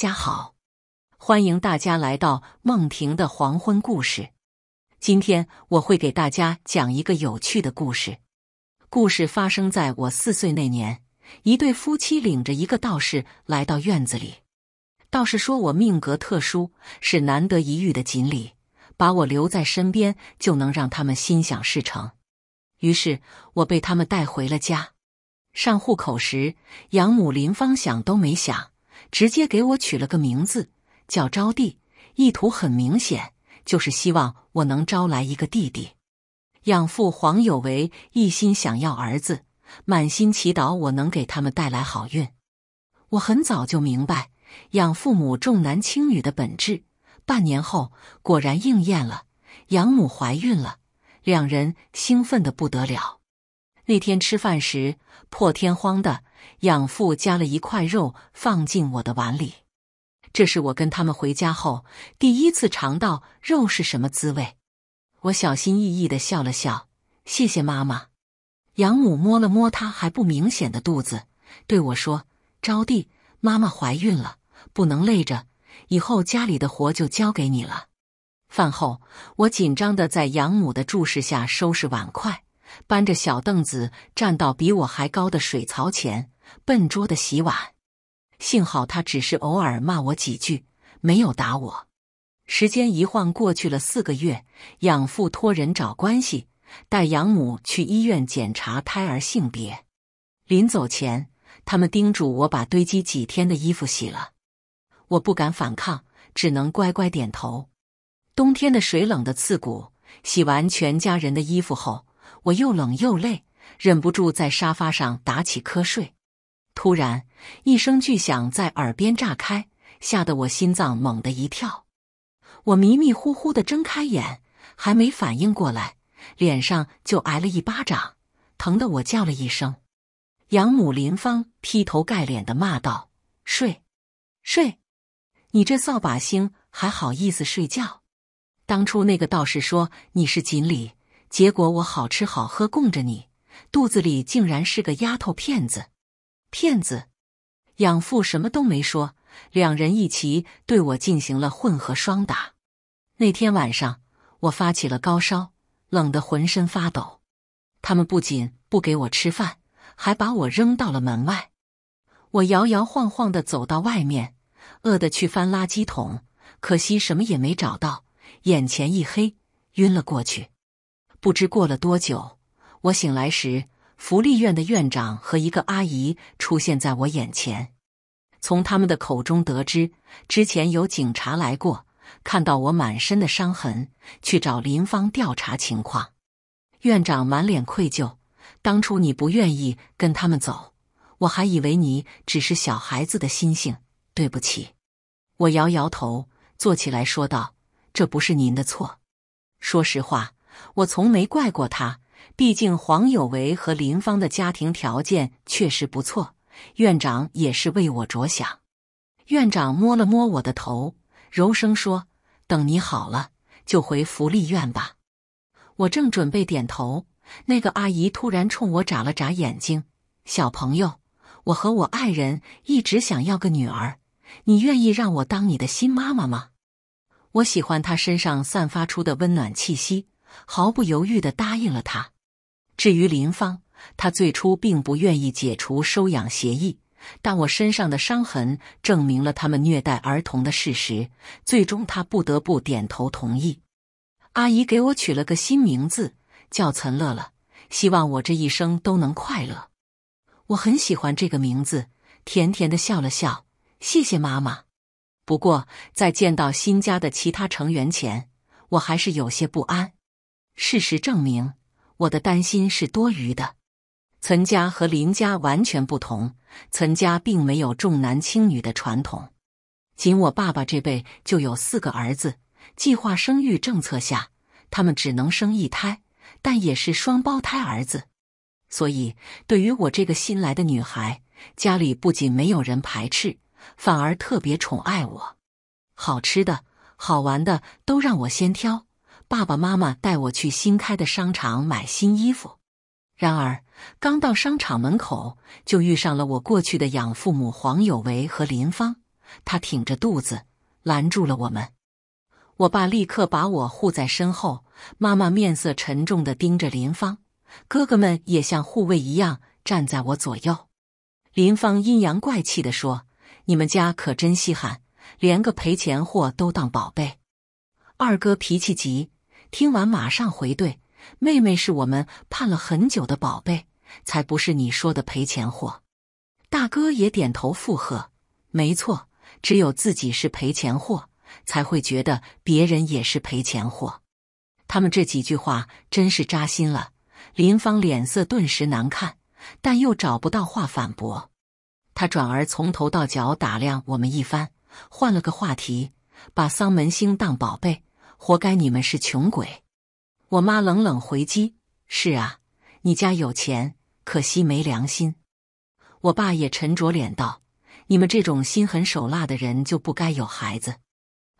家好，欢迎大家来到梦婷的黄昏故事。今天我会给大家讲一个有趣的故事。故事发生在我四岁那年，一对夫妻领着一个道士来到院子里。道士说我命格特殊，是难得一遇的锦鲤，把我留在身边就能让他们心想事成。于是，我被他们带回了家。上户口时，养母林芳想都没想。直接给我取了个名字，叫招娣，意图很明显，就是希望我能招来一个弟弟。养父黄有为一心想要儿子，满心祈祷我能给他们带来好运。我很早就明白养父母重男轻女的本质，半年后果然应验了，养母怀孕了，两人兴奋的不得了。那天吃饭时，破天荒的。养父夹了一块肉放进我的碗里，这是我跟他们回家后第一次尝到肉是什么滋味。我小心翼翼的笑了笑，谢谢妈妈。养母摸了摸她还不明显的肚子，对我说：“招娣，妈妈怀孕了，不能累着，以后家里的活就交给你了。”饭后，我紧张的在养母的注视下收拾碗筷。搬着小凳子站到比我还高的水槽前，笨拙的洗碗。幸好他只是偶尔骂我几句，没有打我。时间一晃过去了四个月，养父托人找关系，带养母去医院检查胎儿性别。临走前，他们叮嘱我把堆积几天的衣服洗了。我不敢反抗，只能乖乖点头。冬天的水冷的刺骨，洗完全家人的衣服后。我又冷又累，忍不住在沙发上打起瞌睡。突然，一声巨响在耳边炸开，吓得我心脏猛地一跳。我迷迷糊糊的睁开眼，还没反应过来，脸上就挨了一巴掌，疼得我叫了一声。养母林芳劈头盖脸的骂道：“睡，睡，你这扫把星还好意思睡觉？当初那个道士说你是锦鲤。”结果我好吃好喝供着你，肚子里竟然是个丫头片子，骗子！养父什么都没说，两人一起对我进行了混合双打。那天晚上我发起了高烧，冷得浑身发抖。他们不仅不给我吃饭，还把我扔到了门外。我摇摇晃晃的走到外面，饿得去翻垃圾桶，可惜什么也没找到，眼前一黑，晕了过去。不知过了多久，我醒来时，福利院的院长和一个阿姨出现在我眼前。从他们的口中得知，之前有警察来过，看到我满身的伤痕，去找林芳调查情况。院长满脸愧疚：“当初你不愿意跟他们走，我还以为你只是小孩子的心性。对不起。”我摇摇头，坐起来说道：“这不是您的错。说实话。”我从没怪过他，毕竟黄有为和林芳的家庭条件确实不错。院长也是为我着想。院长摸了摸我的头，柔声说：“等你好了，就回福利院吧。”我正准备点头，那个阿姨突然冲我眨了眨眼睛：“小朋友，我和我爱人一直想要个女儿，你愿意让我当你的新妈妈吗？”我喜欢她身上散发出的温暖气息。毫不犹豫地答应了他。至于林芳，她最初并不愿意解除收养协议，但我身上的伤痕证明了他们虐待儿童的事实。最终，她不得不点头同意。阿姨给我取了个新名字，叫岑乐乐，希望我这一生都能快乐。我很喜欢这个名字，甜甜地笑了笑，谢谢妈妈。不过，在见到新家的其他成员前，我还是有些不安。事实证明，我的担心是多余的。岑家和林家完全不同，岑家并没有重男轻女的传统。仅我爸爸这辈就有四个儿子，计划生育政策下他们只能生一胎，但也是双胞胎儿子。所以，对于我这个新来的女孩，家里不仅没有人排斥，反而特别宠爱我，好吃的好玩的都让我先挑。爸爸妈妈带我去新开的商场买新衣服，然而刚到商场门口就遇上了我过去的养父母黄有为和林芳。他挺着肚子拦住了我们。我爸立刻把我护在身后，妈妈面色沉重的盯着林芳，哥哥们也像护卫一样站在我左右。林芳阴阳怪气的说：“你们家可真稀罕，连个赔钱货都当宝贝。”二哥脾气急。听完，马上回怼：“妹妹是我们盼了很久的宝贝，才不是你说的赔钱货。大哥也点头附和，没错，只有自己是赔钱货，才会觉得别人也是赔钱货。他们这几句话真是扎心了，林芳脸色顿时难看，但又找不到话反驳。他转而从头到脚打量我们一番，换了个话题，把桑门星当宝贝。活该你们是穷鬼！我妈冷冷回击：“是啊，你家有钱，可惜没良心。”我爸也沉着脸道：“你们这种心狠手辣的人就不该有孩子。”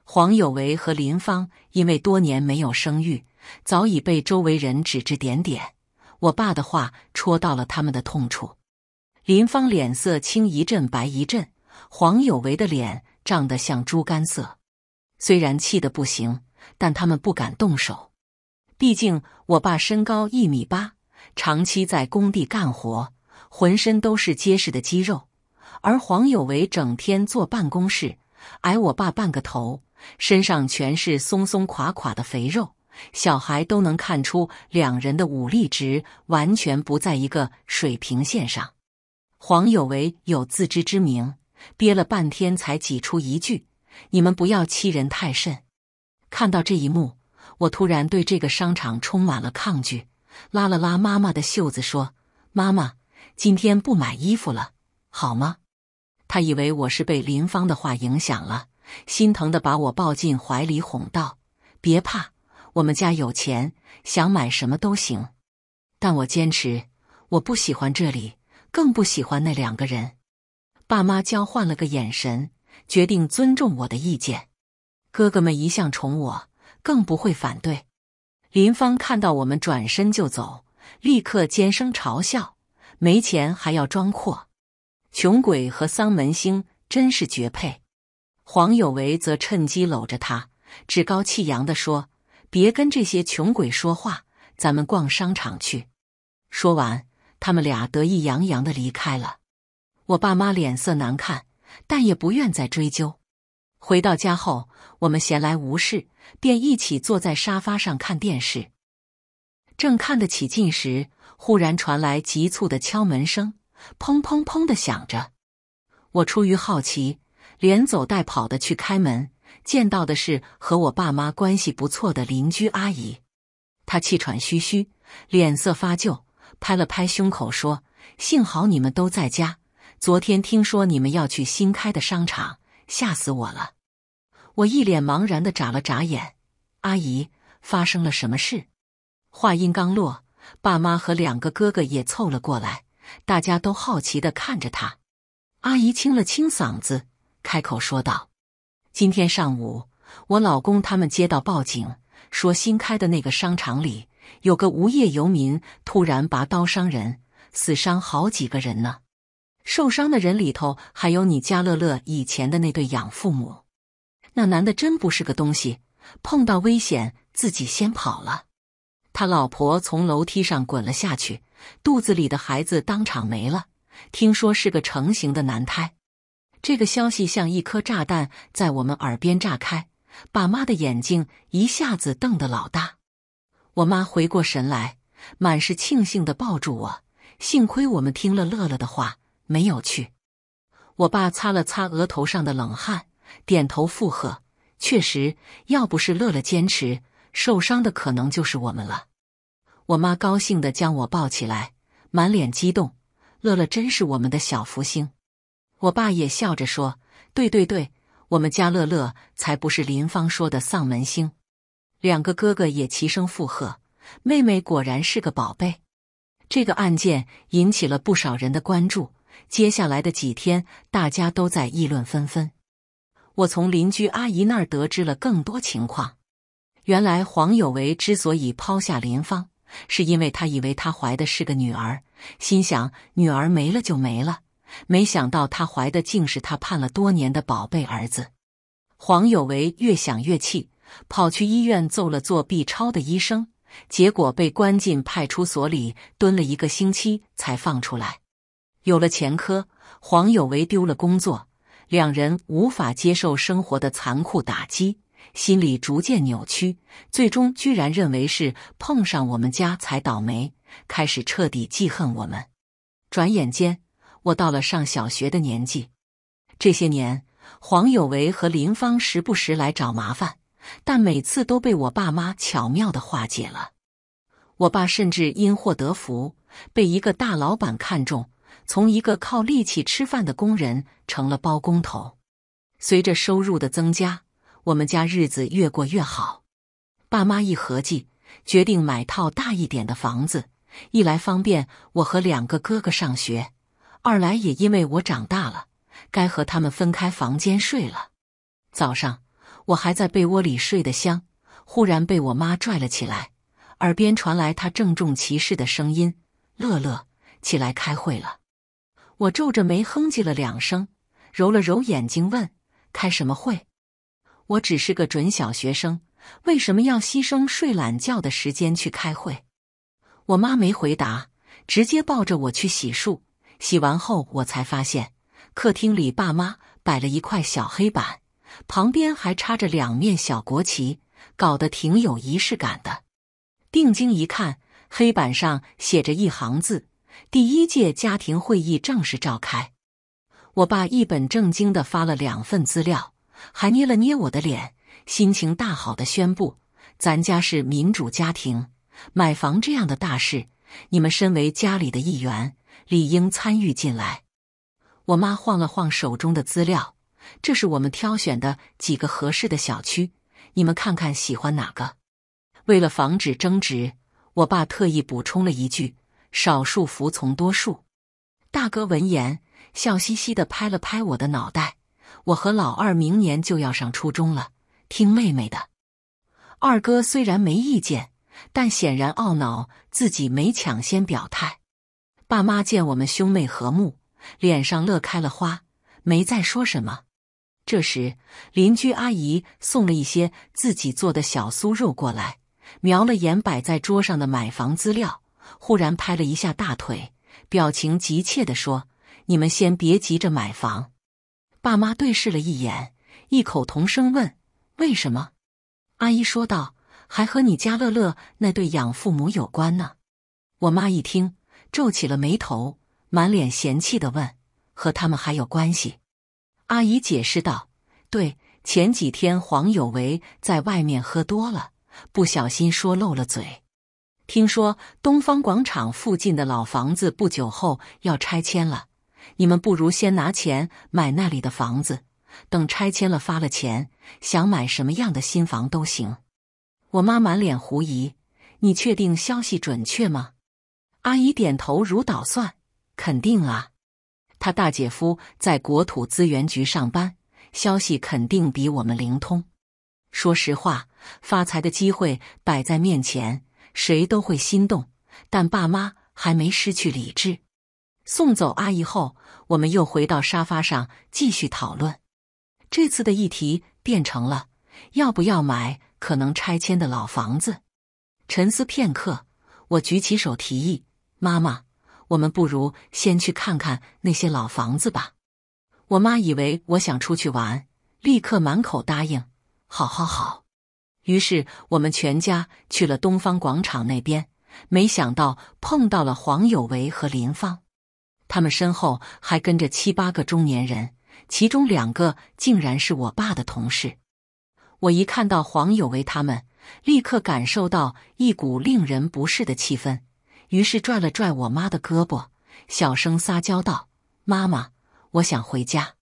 黄有为和林芳因为多年没有生育，早已被周围人指指点点。我爸的话戳到了他们的痛处，林芳脸色青一阵白一阵，黄有为的脸涨得像猪肝色，虽然气得不行。但他们不敢动手，毕竟我爸身高一米八，长期在工地干活，浑身都是结实的肌肉；而黄有为整天坐办公室，矮我爸半个头，身上全是松松垮垮的肥肉。小孩都能看出两人的武力值完全不在一个水平线上。黄有为有自知之明，憋了半天才挤出一句：“你们不要欺人太甚。”看到这一幕，我突然对这个商场充满了抗拒，拉了拉妈妈的袖子说：“妈妈，今天不买衣服了，好吗？”她以为我是被林芳的话影响了，心疼的把我抱进怀里哄道：“别怕，我们家有钱，想买什么都行。”但我坚持，我不喜欢这里，更不喜欢那两个人。爸妈交换了个眼神，决定尊重我的意见。哥哥们一向宠我，更不会反对。林芳看到我们转身就走，立刻尖声嘲笑：“没钱还要装阔，穷鬼和丧门星真是绝配。”黄有为则趁机搂着她，趾高气扬的说：“别跟这些穷鬼说话，咱们逛商场去。”说完，他们俩得意洋洋的离开了。我爸妈脸色难看，但也不愿再追究。回到家后，我们闲来无事，便一起坐在沙发上看电视。正看得起劲时，忽然传来急促的敲门声，砰砰砰的响着。我出于好奇，连走带跑的去开门，见到的是和我爸妈关系不错的邻居阿姨。她气喘吁吁，脸色发旧，拍了拍胸口说：“幸好你们都在家。昨天听说你们要去新开的商场。”吓死我了！我一脸茫然的眨了眨眼。阿姨，发生了什么事？话音刚落，爸妈和两个哥哥也凑了过来，大家都好奇的看着他。阿姨清了清嗓子，开口说道：“今天上午，我老公他们接到报警，说新开的那个商场里有个无业游民突然拔刀伤人，死伤好几个人呢。”受伤的人里头还有你家乐乐以前的那对养父母，那男的真不是个东西，碰到危险自己先跑了。他老婆从楼梯上滚了下去，肚子里的孩子当场没了，听说是个成型的男胎。这个消息像一颗炸弹在我们耳边炸开，把妈的眼睛一下子瞪得老大。我妈回过神来，满是庆幸地抱住我，幸亏我们听了乐乐的话。没有去，我爸擦了擦额头上的冷汗，点头附和：“确实，要不是乐乐坚持，受伤的可能就是我们了。”我妈高兴地将我抱起来，满脸激动：“乐乐真是我们的小福星！”我爸也笑着说：“对对对，我们家乐乐才不是林芳说的丧门星。”两个哥哥也齐声附和：“妹妹果然是个宝贝。”这个案件引起了不少人的关注。接下来的几天，大家都在议论纷纷。我从邻居阿姨那儿得知了更多情况。原来黄有为之所以抛下林芳，是因为他以为她怀的是个女儿，心想女儿没了就没了。没想到她怀的竟是他盼了多年的宝贝儿子。黄有为越想越气，跑去医院揍了做 B 超的医生，结果被关进派出所里蹲了一个星期才放出来。有了前科，黄有为丢了工作，两人无法接受生活的残酷打击，心理逐渐扭曲，最终居然认为是碰上我们家才倒霉，开始彻底记恨我们。转眼间，我到了上小学的年纪，这些年，黄有为和林芳时不时来找麻烦，但每次都被我爸妈巧妙的化解了。我爸甚至因祸得福，被一个大老板看中。从一个靠力气吃饭的工人成了包工头，随着收入的增加，我们家日子越过越好。爸妈一合计，决定买套大一点的房子，一来方便我和两个哥哥上学，二来也因为我长大了，该和他们分开房间睡了。早上我还在被窝里睡得香，忽然被我妈拽了起来，耳边传来她郑重其事的声音：“乐乐，起来开会了。”我皱着眉哼唧了两声，揉了揉眼睛，问：“开什么会？我只是个准小学生，为什么要牺牲睡懒觉的时间去开会？”我妈没回答，直接抱着我去洗漱。洗完后，我才发现客厅里爸妈摆了一块小黑板，旁边还插着两面小国旗，搞得挺有仪式感的。定睛一看，黑板上写着一行字。第一届家庭会议正式召开，我爸一本正经的发了两份资料，还捏了捏我的脸，心情大好的宣布：“咱家是民主家庭，买房这样的大事，你们身为家里的一员，理应参与进来。”我妈晃了晃手中的资料：“这是我们挑选的几个合适的小区，你们看看喜欢哪个。”为了防止争执，我爸特意补充了一句。少数服从多数。大哥闻言，笑嘻嘻的拍了拍我的脑袋。我和老二明年就要上初中了，听妹妹的。二哥虽然没意见，但显然懊恼自己没抢先表态。爸妈见我们兄妹和睦，脸上乐开了花，没再说什么。这时，邻居阿姨送了一些自己做的小酥肉过来，瞄了眼摆在桌上的买房资料。忽然拍了一下大腿，表情急切地说：“你们先别急着买房。”爸妈对视了一眼，异口同声问：“为什么？”阿姨说道：“还和你家乐乐那对养父母有关呢。”我妈一听，皱起了眉头，满脸嫌弃地问：“和他们还有关系？”阿姨解释道：“对，前几天黄有为在外面喝多了，不小心说漏了嘴。”听说东方广场附近的老房子不久后要拆迁了，你们不如先拿钱买那里的房子，等拆迁了发了钱，想买什么样的新房都行。我妈满脸狐疑：“你确定消息准确吗？”阿姨点头如捣蒜：“肯定啊，她大姐夫在国土资源局上班，消息肯定比我们灵通。说实话，发财的机会摆在面前。”谁都会心动，但爸妈还没失去理智。送走阿姨后，我们又回到沙发上继续讨论。这次的议题变成了要不要买可能拆迁的老房子。沉思片刻，我举起手提议：“妈妈，我们不如先去看看那些老房子吧。”我妈以为我想出去玩，立刻满口答应：“好好好。”于是我们全家去了东方广场那边，没想到碰到了黄有为和林芳，他们身后还跟着七八个中年人，其中两个竟然是我爸的同事。我一看到黄有为他们，立刻感受到一股令人不适的气氛，于是拽了拽我妈的胳膊，小声撒娇道：“妈妈，我想回家。”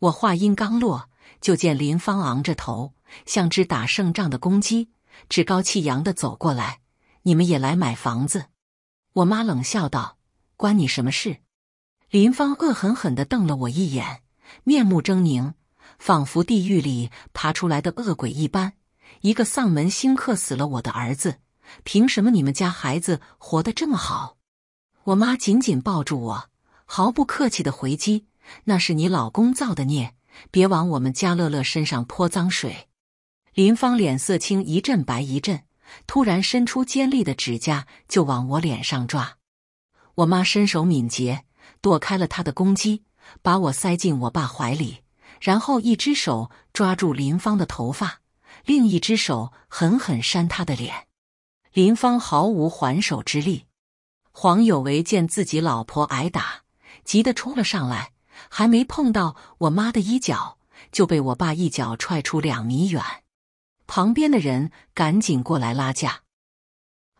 我话音刚落，就见林芳昂着头。像只打胜仗的公鸡，趾高气扬地走过来。你们也来买房子？我妈冷笑道：“关你什么事？”林芳恶狠狠地瞪了我一眼，面目狰狞，仿佛地狱里爬出来的恶鬼一般。一个丧门星克死了我的儿子，凭什么你们家孩子活得这么好？我妈紧紧抱住我，毫不客气地回击：“那是你老公造的孽，别往我们家乐乐身上泼脏水。”林芳脸色青一阵白一阵，突然伸出尖利的指甲就往我脸上抓。我妈身手敏捷，躲开了她的攻击，把我塞进我爸怀里，然后一只手抓住林芳的头发，另一只手狠狠扇他的脸。林芳毫无还手之力。黄有为见自己老婆挨打，急得冲了上来，还没碰到我妈的衣角，就被我爸一脚踹出两米远。旁边的人赶紧过来拉架。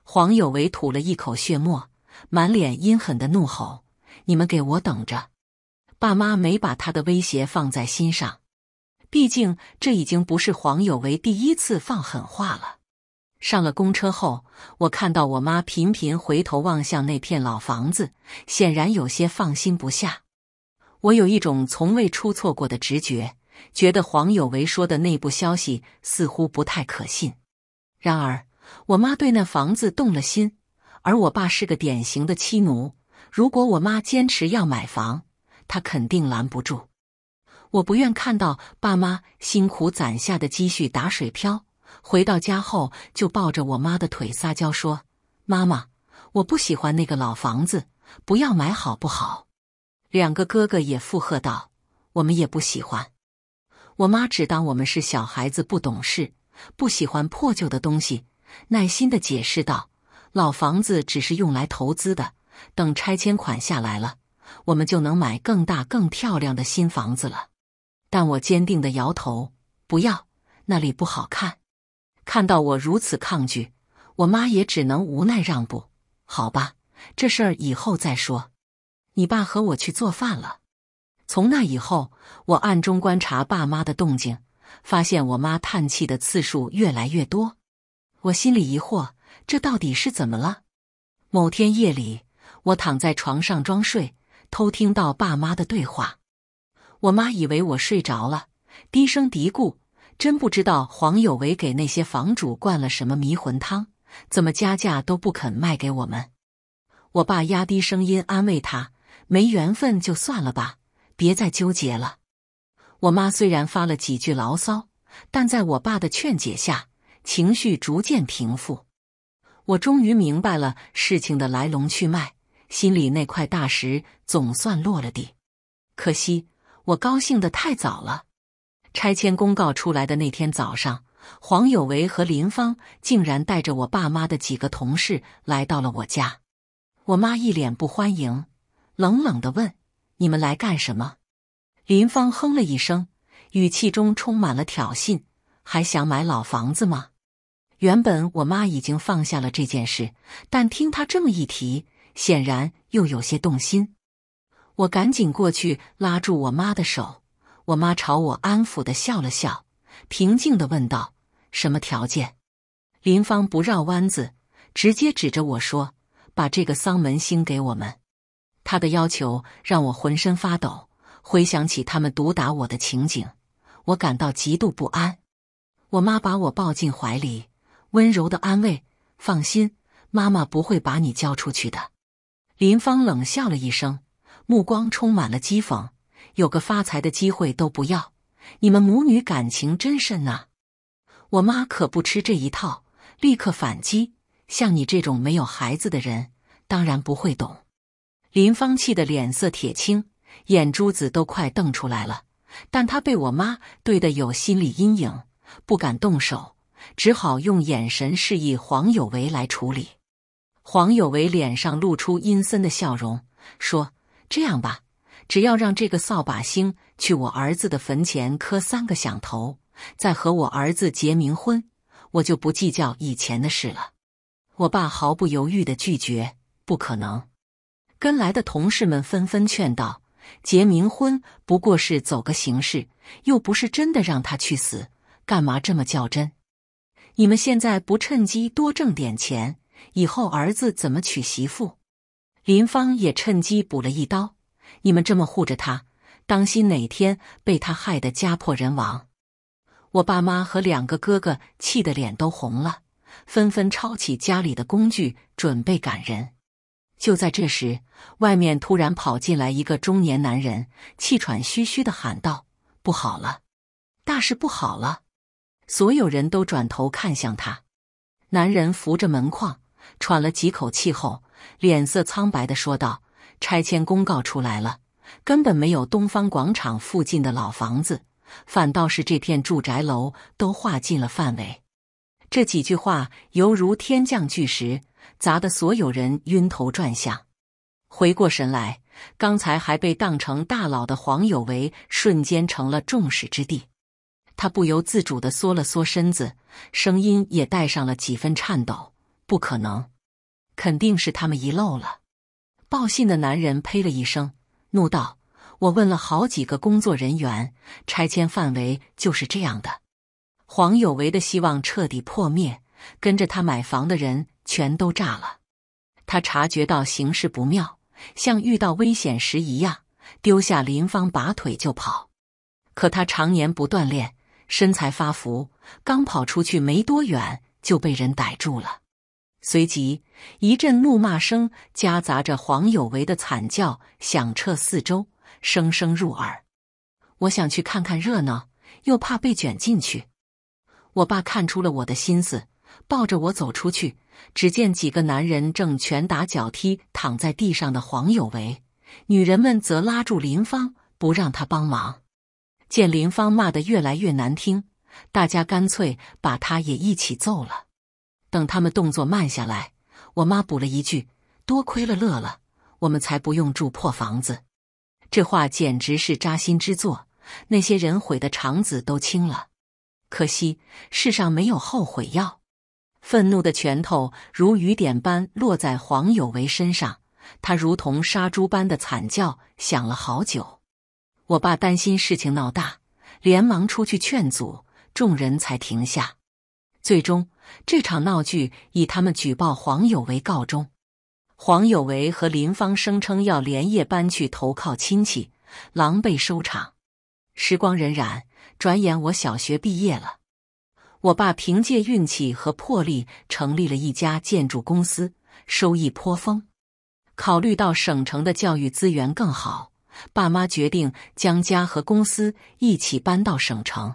黄有为吐了一口血沫，满脸阴狠的怒吼：“你们给我等着！”爸妈没把他的威胁放在心上，毕竟这已经不是黄有为第一次放狠话了。上了公车后，我看到我妈频频回头望向那片老房子，显然有些放心不下。我有一种从未出错过的直觉。觉得黄有为说的内部消息似乎不太可信。然而，我妈对那房子动了心，而我爸是个典型的妻奴。如果我妈坚持要买房，他肯定拦不住。我不愿看到爸妈辛苦攒下的积蓄打水漂。回到家后，就抱着我妈的腿撒娇说：“妈妈，我不喜欢那个老房子，不要买好不好？”两个哥哥也附和道：“我们也不喜欢。”我妈只当我们是小孩子不懂事，不喜欢破旧的东西，耐心的解释道：“老房子只是用来投资的，等拆迁款下来了，我们就能买更大更漂亮的新房子了。”但我坚定的摇头：“不要，那里不好看。”看到我如此抗拒，我妈也只能无奈让步：“好吧，这事儿以后再说。”你爸和我去做饭了。从那以后，我暗中观察爸妈的动静，发现我妈叹气的次数越来越多。我心里疑惑，这到底是怎么了？某天夜里，我躺在床上装睡，偷听到爸妈的对话。我妈以为我睡着了，低声嘀咕：“真不知道黄有为给那些房主灌了什么迷魂汤，怎么加价都不肯卖给我们。”我爸压低声音安慰她：“没缘分就算了吧。”别再纠结了。我妈虽然发了几句牢骚，但在我爸的劝解下，情绪逐渐平复。我终于明白了事情的来龙去脉，心里那块大石总算落了地。可惜我高兴的太早了。拆迁公告出来的那天早上，黄有为和林芳竟然带着我爸妈的几个同事来到了我家。我妈一脸不欢迎，冷冷的问。你们来干什么？林芳哼了一声，语气中充满了挑衅。还想买老房子吗？原本我妈已经放下了这件事，但听她这么一提，显然又有些动心。我赶紧过去拉住我妈的手，我妈朝我安抚的笑了笑，平静的问道：“什么条件？”林芳不绕弯子，直接指着我说：“把这个丧门星给我们。”他的要求让我浑身发抖，回想起他们毒打我的情景，我感到极度不安。我妈把我抱进怀里，温柔的安慰：“放心，妈妈不会把你交出去的。”林芳冷笑了一声，目光充满了讥讽：“有个发财的机会都不要，你们母女感情真深啊！”我妈可不吃这一套，立刻反击：“像你这种没有孩子的人，当然不会懂。”林芳气得脸色铁青，眼珠子都快瞪出来了。但他被我妈对的有心理阴影，不敢动手，只好用眼神示意黄有为来处理。黄有为脸上露出阴森的笑容，说：“这样吧，只要让这个扫把星去我儿子的坟前磕三个响头，再和我儿子结冥婚，我就不计较以前的事了。”我爸毫不犹豫的拒绝：“不可能。”跟来的同事们纷纷劝道：“结冥婚不过是走个形式，又不是真的让他去死，干嘛这么较真？你们现在不趁机多挣点钱，以后儿子怎么娶媳妇？”林芳也趁机补了一刀：“你们这么护着他，当心哪天被他害得家破人亡。”我爸妈和两个哥哥气得脸都红了，纷纷抄起家里的工具准备赶人。就在这时，外面突然跑进来一个中年男人，气喘吁吁地喊道：“不好了，大事不好了！”所有人都转头看向他。男人扶着门框，喘了几口气后，脸色苍白地说道：“拆迁公告出来了，根本没有东方广场附近的老房子，反倒是这片住宅楼都划进了范围。”这几句话犹如天降巨石。砸得所有人晕头转向，回过神来，刚才还被当成大佬的黄有为，瞬间成了众矢之的。他不由自主地缩了缩身子，声音也带上了几分颤抖：“不可能，肯定是他们遗漏了。”报信的男人呸了一声，怒道：“我问了好几个工作人员，拆迁范围就是这样的。”黄有为的希望彻底破灭，跟着他买房的人。全都炸了，他察觉到形势不妙，像遇到危险时一样，丢下林芳，拔腿就跑。可他常年不锻炼，身材发福，刚跑出去没多远，就被人逮住了。随即一阵怒骂声夹杂着黄有为的惨叫响彻四周，声声入耳。我想去看看热闹，又怕被卷进去。我爸看出了我的心思。抱着我走出去，只见几个男人正拳打脚踢躺在地上的黄有为，女人们则拉住林芳不让他帮忙。见林芳骂得越来越难听，大家干脆把他也一起揍了。等他们动作慢下来，我妈补了一句：“多亏了乐乐，我们才不用住破房子。”这话简直是扎心之作。那些人悔的肠子都青了，可惜世上没有后悔药。愤怒的拳头如雨点般落在黄有为身上，他如同杀猪般的惨叫响了好久。我爸担心事情闹大，连忙出去劝阻，众人才停下。最终，这场闹剧以他们举报黄有为告终。黄有为和林芳声称要连夜搬去投靠亲戚，狼狈收场。时光荏苒，转眼我小学毕业了。我爸凭借运气和魄力成立了一家建筑公司，收益颇丰。考虑到省城的教育资源更好，爸妈决定将家和公司一起搬到省城。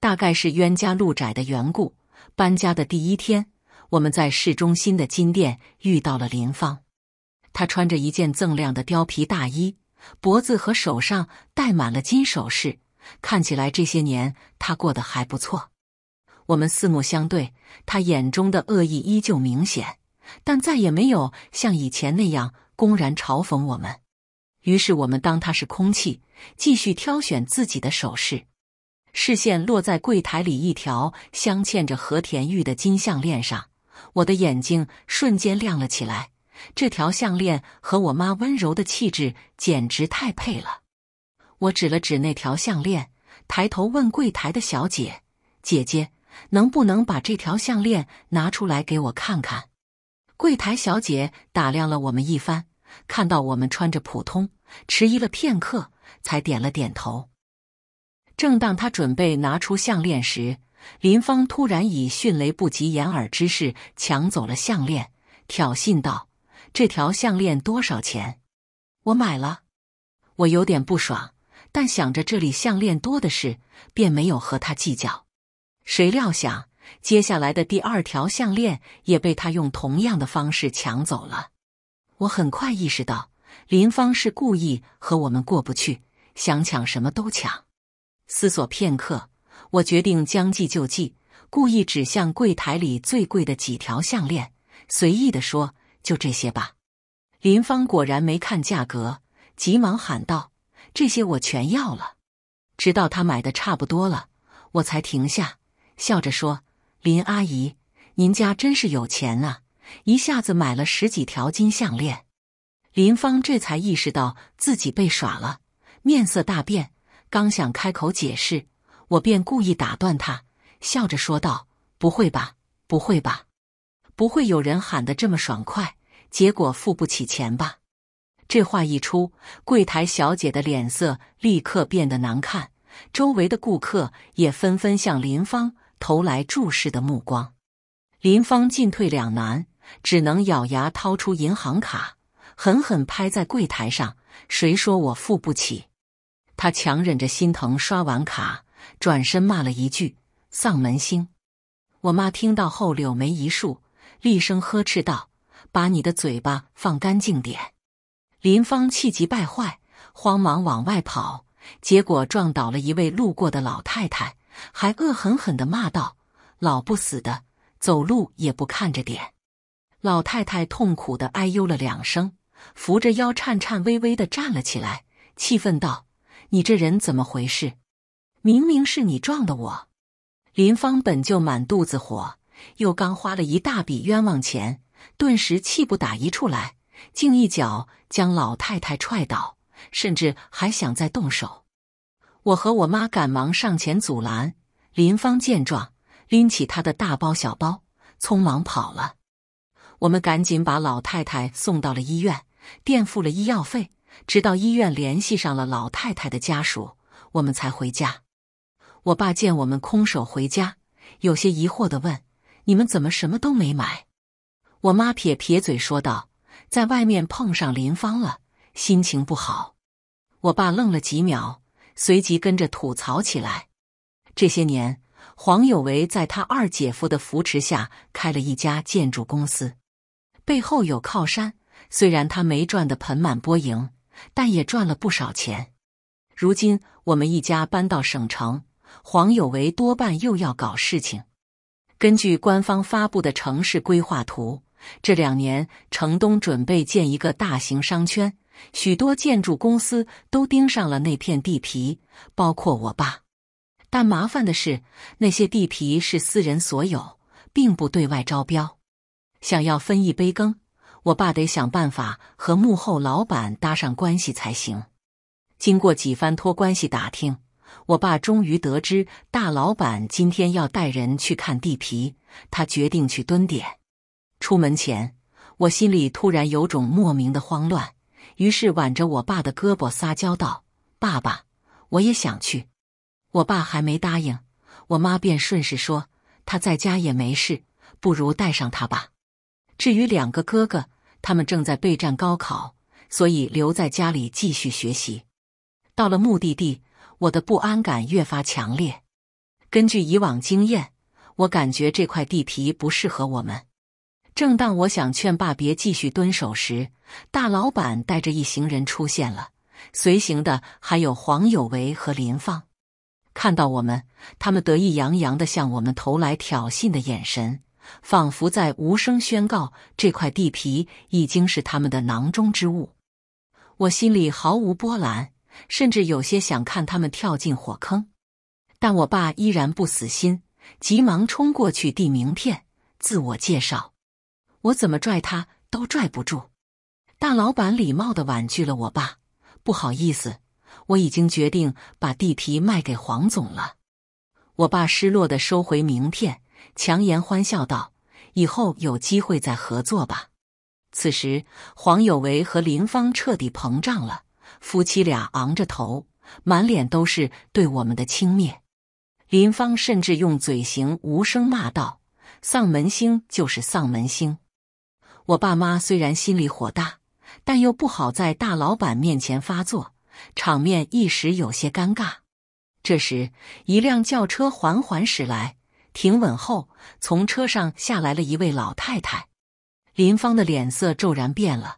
大概是冤家路窄的缘故，搬家的第一天，我们在市中心的金店遇到了林芳。她穿着一件锃亮的貂皮大衣，脖子和手上戴满了金首饰，看起来这些年她过得还不错。我们四目相对，他眼中的恶意依旧明显，但再也没有像以前那样公然嘲讽我们。于是我们当他是空气，继续挑选自己的首饰。视线落在柜台里一条镶嵌着和田玉的金项链上，我的眼睛瞬间亮了起来。这条项链和我妈温柔的气质简直太配了。我指了指那条项链，抬头问柜台的小姐：“姐姐。”能不能把这条项链拿出来给我看看？柜台小姐打量了我们一番，看到我们穿着普通，迟疑了片刻，才点了点头。正当她准备拿出项链时，林芳突然以迅雷不及掩耳之势抢走了项链，挑衅道：“这条项链多少钱？我买了。”我有点不爽，但想着这里项链多的是，便没有和她计较。谁料想，接下来的第二条项链也被他用同样的方式抢走了。我很快意识到，林芳是故意和我们过不去，想抢什么都抢。思索片刻，我决定将计就计，故意指向柜台里最贵的几条项链，随意地说：“就这些吧。”林芳果然没看价格，急忙喊道：“这些我全要了！”直到他买的差不多了，我才停下。笑着说：“林阿姨，您家真是有钱啊，一下子买了十几条金项链。”林芳这才意识到自己被耍了，面色大变，刚想开口解释，我便故意打断她，笑着说道：“不会吧，不会吧，不会有人喊得这么爽快，结果付不起钱吧？”这话一出，柜台小姐的脸色立刻变得难看，周围的顾客也纷纷向林芳。投来注视的目光，林芳进退两难，只能咬牙掏出银行卡，狠狠拍在柜台上。谁说我付不起？她强忍着心疼，刷完卡，转身骂了一句：“丧门星！”我妈听到后，柳眉一竖，厉声呵斥道：“把你的嘴巴放干净点！”林芳气急败坏，慌忙往外跑，结果撞倒了一位路过的老太太。还恶狠狠的骂道：“老不死的，走路也不看着点！”老太太痛苦的哎呦了两声，扶着腰颤颤巍巍的站了起来，气愤道：“你这人怎么回事？明明是你撞的我！”林芳本就满肚子火，又刚花了一大笔冤枉钱，顿时气不打一处来，竟一脚将老太太踹倒，甚至还想再动手。我和我妈赶忙上前阻拦，林芳见状，拎起她的大包小包，匆忙跑了。我们赶紧把老太太送到了医院，垫付了医药费，直到医院联系上了老太太的家属，我们才回家。我爸见我们空手回家，有些疑惑地问：“你们怎么什么都没买？”我妈撇撇嘴说道：“在外面碰上林芳了，心情不好。”我爸愣了几秒。随即跟着吐槽起来。这些年，黄有为在他二姐夫的扶持下开了一家建筑公司，背后有靠山。虽然他没赚得盆满钵盈，但也赚了不少钱。如今我们一家搬到省城，黄有为多半又要搞事情。根据官方发布的城市规划图，这两年城东准备建一个大型商圈。许多建筑公司都盯上了那片地皮，包括我爸。但麻烦的是，那些地皮是私人所有，并不对外招标。想要分一杯羹，我爸得想办法和幕后老板搭上关系才行。经过几番托关系打听，我爸终于得知大老板今天要带人去看地皮，他决定去蹲点。出门前，我心里突然有种莫名的慌乱。于是挽着我爸的胳膊撒娇道：“爸爸，我也想去。”我爸还没答应，我妈便顺势说：“他在家也没事，不如带上他吧。”至于两个哥哥，他们正在备战高考，所以留在家里继续学习。到了目的地，我的不安感越发强烈。根据以往经验，我感觉这块地皮不适合我们。正当我想劝爸别继续蹲守时，大老板带着一行人出现了，随行的还有黄有为和林放。看到我们，他们得意洋洋地向我们投来挑衅的眼神，仿佛在无声宣告这块地皮已经是他们的囊中之物。我心里毫无波澜，甚至有些想看他们跳进火坑。但我爸依然不死心，急忙冲过去递名片，自我介绍。我怎么拽他都拽不住，大老板礼貌的婉拒了我爸，不好意思，我已经决定把地皮卖给黄总了。我爸失落的收回名片，强颜欢笑道：“以后有机会再合作吧。”此时，黄有为和林芳彻底膨胀了，夫妻俩昂着头，满脸都是对我们的轻蔑。林芳甚至用嘴型无声骂道：“丧门星就是丧门星。”我爸妈虽然心里火大，但又不好在大老板面前发作，场面一时有些尴尬。这时，一辆轿车缓缓驶来，停稳后，从车上下来了一位老太太。林芳的脸色骤然变了，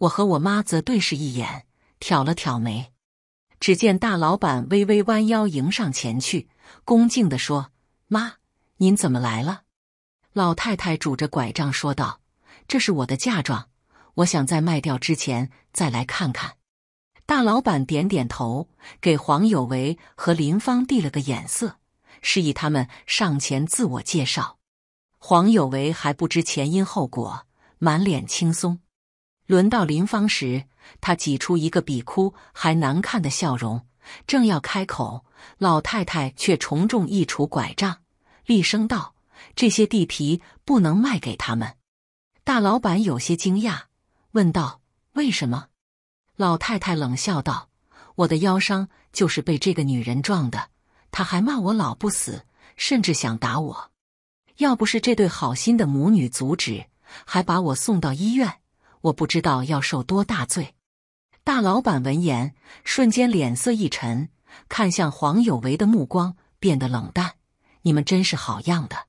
我和我妈则对视一眼，挑了挑眉。只见大老板微微弯腰迎上前去，恭敬的说：“妈，您怎么来了？”老太太拄着拐杖说道。这是我的嫁妆，我想在卖掉之前再来看看。大老板点点头，给黄有为和林芳递了个眼色，示意他们上前自我介绍。黄有为还不知前因后果，满脸轻松。轮到林芳时，他挤出一个比哭还难看的笑容，正要开口，老太太却重重一杵拐杖，厉声道：“这些地皮不能卖给他们。”大老板有些惊讶，问道：“为什么？”老太太冷笑道：“我的腰伤就是被这个女人撞的，她还骂我老不死，甚至想打我。要不是这对好心的母女阻止，还把我送到医院，我不知道要受多大罪。”大老板闻言，瞬间脸色一沉，看向黄有为的目光变得冷淡。“你们真是好样的。”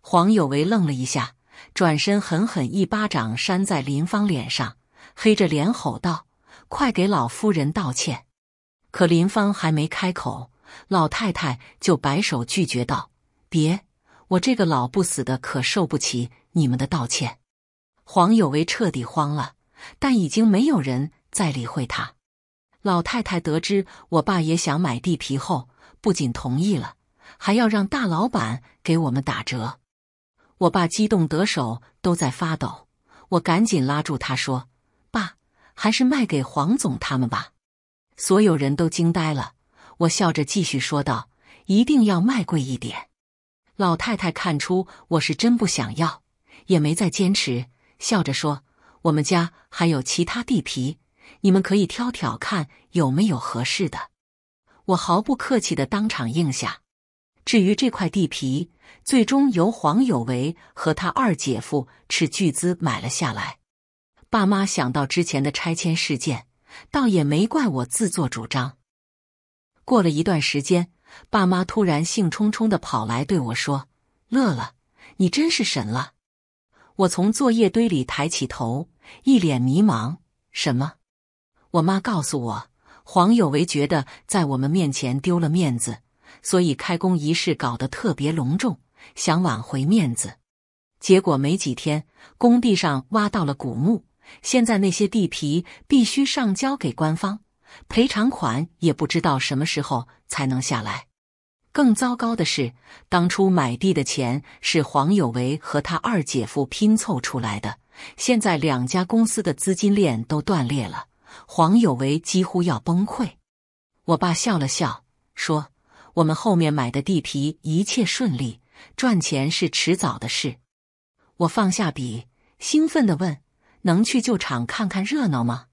黄有为愣了一下。转身狠狠一巴掌扇在林芳脸上，黑着脸吼道：“快给老夫人道歉！”可林芳还没开口，老太太就摆手拒绝道：“别，我这个老不死的可受不起你们的道歉。”黄有为彻底慌了，但已经没有人再理会他。老太太得知我爸也想买地皮后，不仅同意了，还要让大老板给我们打折。我爸激动得手都在发抖，我赶紧拉住他说：“爸，还是卖给黄总他们吧。”所有人都惊呆了。我笑着继续说道：“一定要卖贵一点。”老太太看出我是真不想要，也没再坚持，笑着说：“我们家还有其他地皮，你们可以挑挑看有没有合适的。”我毫不客气的当场应下。至于这块地皮，最终由黄有为和他二姐夫斥巨资买了下来。爸妈想到之前的拆迁事件，倒也没怪我自作主张。过了一段时间，爸妈突然兴冲冲的跑来对我说：“乐乐，你真是神了！”我从作业堆里抬起头，一脸迷茫：“什么？”我妈告诉我，黄有为觉得在我们面前丢了面子。所以开工仪式搞得特别隆重，想挽回面子。结果没几天，工地上挖到了古墓。现在那些地皮必须上交给官方，赔偿款也不知道什么时候才能下来。更糟糕的是，当初买地的钱是黄有为和他二姐夫拼凑出来的，现在两家公司的资金链都断裂了，黄有为几乎要崩溃。我爸笑了笑说。我们后面买的地皮一切顺利，赚钱是迟早的事。我放下笔，兴奋的问：“能去旧厂看看热闹吗？”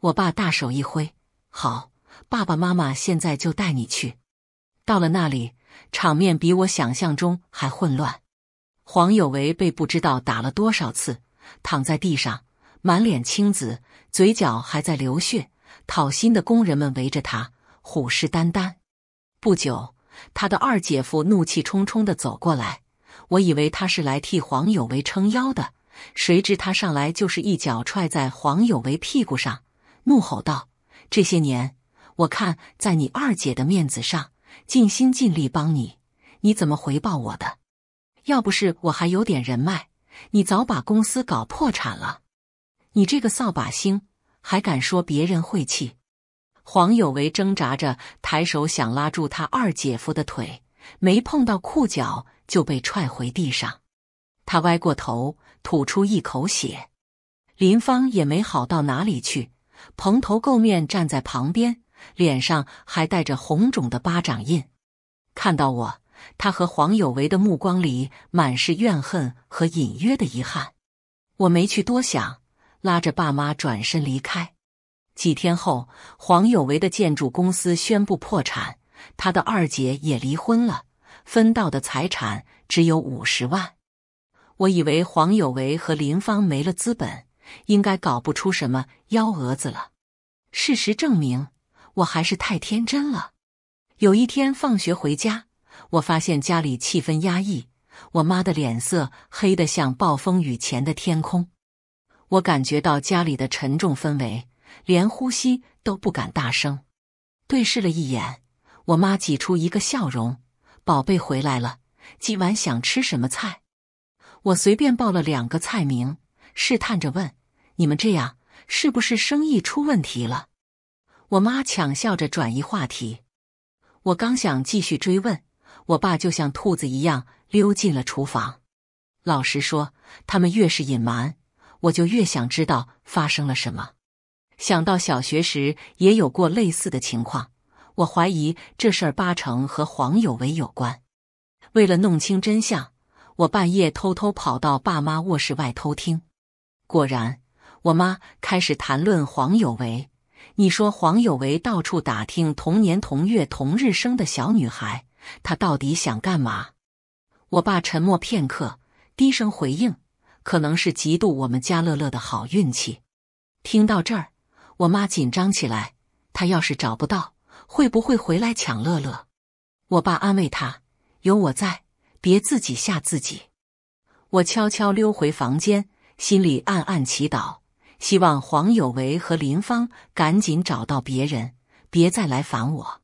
我爸大手一挥：“好，爸爸妈妈现在就带你去。”到了那里，场面比我想象中还混乱。黄有为被不知道打了多少次，躺在地上，满脸青紫，嘴角还在流血。讨薪的工人们围着他，虎视眈眈。不久，他的二姐夫怒气冲冲地走过来，我以为他是来替黄有为撑腰的，谁知他上来就是一脚踹在黄有为屁股上，怒吼道：“这些年，我看在你二姐的面子上，尽心尽力帮你，你怎么回报我的？要不是我还有点人脉，你早把公司搞破产了。你这个扫把星，还敢说别人晦气？”黄有为挣扎着抬手想拉住他二姐夫的腿，没碰到裤脚就被踹回地上。他歪过头吐出一口血。林芳也没好到哪里去，蓬头垢面站在旁边，脸上还带着红肿的巴掌印。看到我，他和黄有为的目光里满是怨恨和隐约的遗憾。我没去多想，拉着爸妈转身离开。几天后，黄有为的建筑公司宣布破产，他的二姐也离婚了，分到的财产只有五十万。我以为黄有为和林芳没了资本，应该搞不出什么幺蛾子了。事实证明，我还是太天真了。有一天放学回家，我发现家里气氛压抑，我妈的脸色黑得像暴风雨前的天空，我感觉到家里的沉重氛围。连呼吸都不敢大声，对视了一眼，我妈挤出一个笑容：“宝贝回来了，今晚想吃什么菜？”我随便报了两个菜名，试探着问：“你们这样是不是生意出问题了？”我妈强笑着转移话题。我刚想继续追问，我爸就像兔子一样溜进了厨房。老实说，他们越是隐瞒，我就越想知道发生了什么。想到小学时也有过类似的情况，我怀疑这事儿八成和黄有为有关。为了弄清真相，我半夜偷偷跑到爸妈卧室外偷听。果然，我妈开始谈论黄有为。你说黄有为到处打听同年同月同日生的小女孩，他到底想干嘛？我爸沉默片刻，低声回应：“可能是嫉妒我们家乐乐的好运气。”听到这儿。我妈紧张起来，她要是找不到，会不会回来抢乐乐？我爸安慰她：“有我在，别自己吓自己。”我悄悄溜回房间，心里暗暗祈祷，希望黄有为和林芳赶紧找到别人，别再来烦我。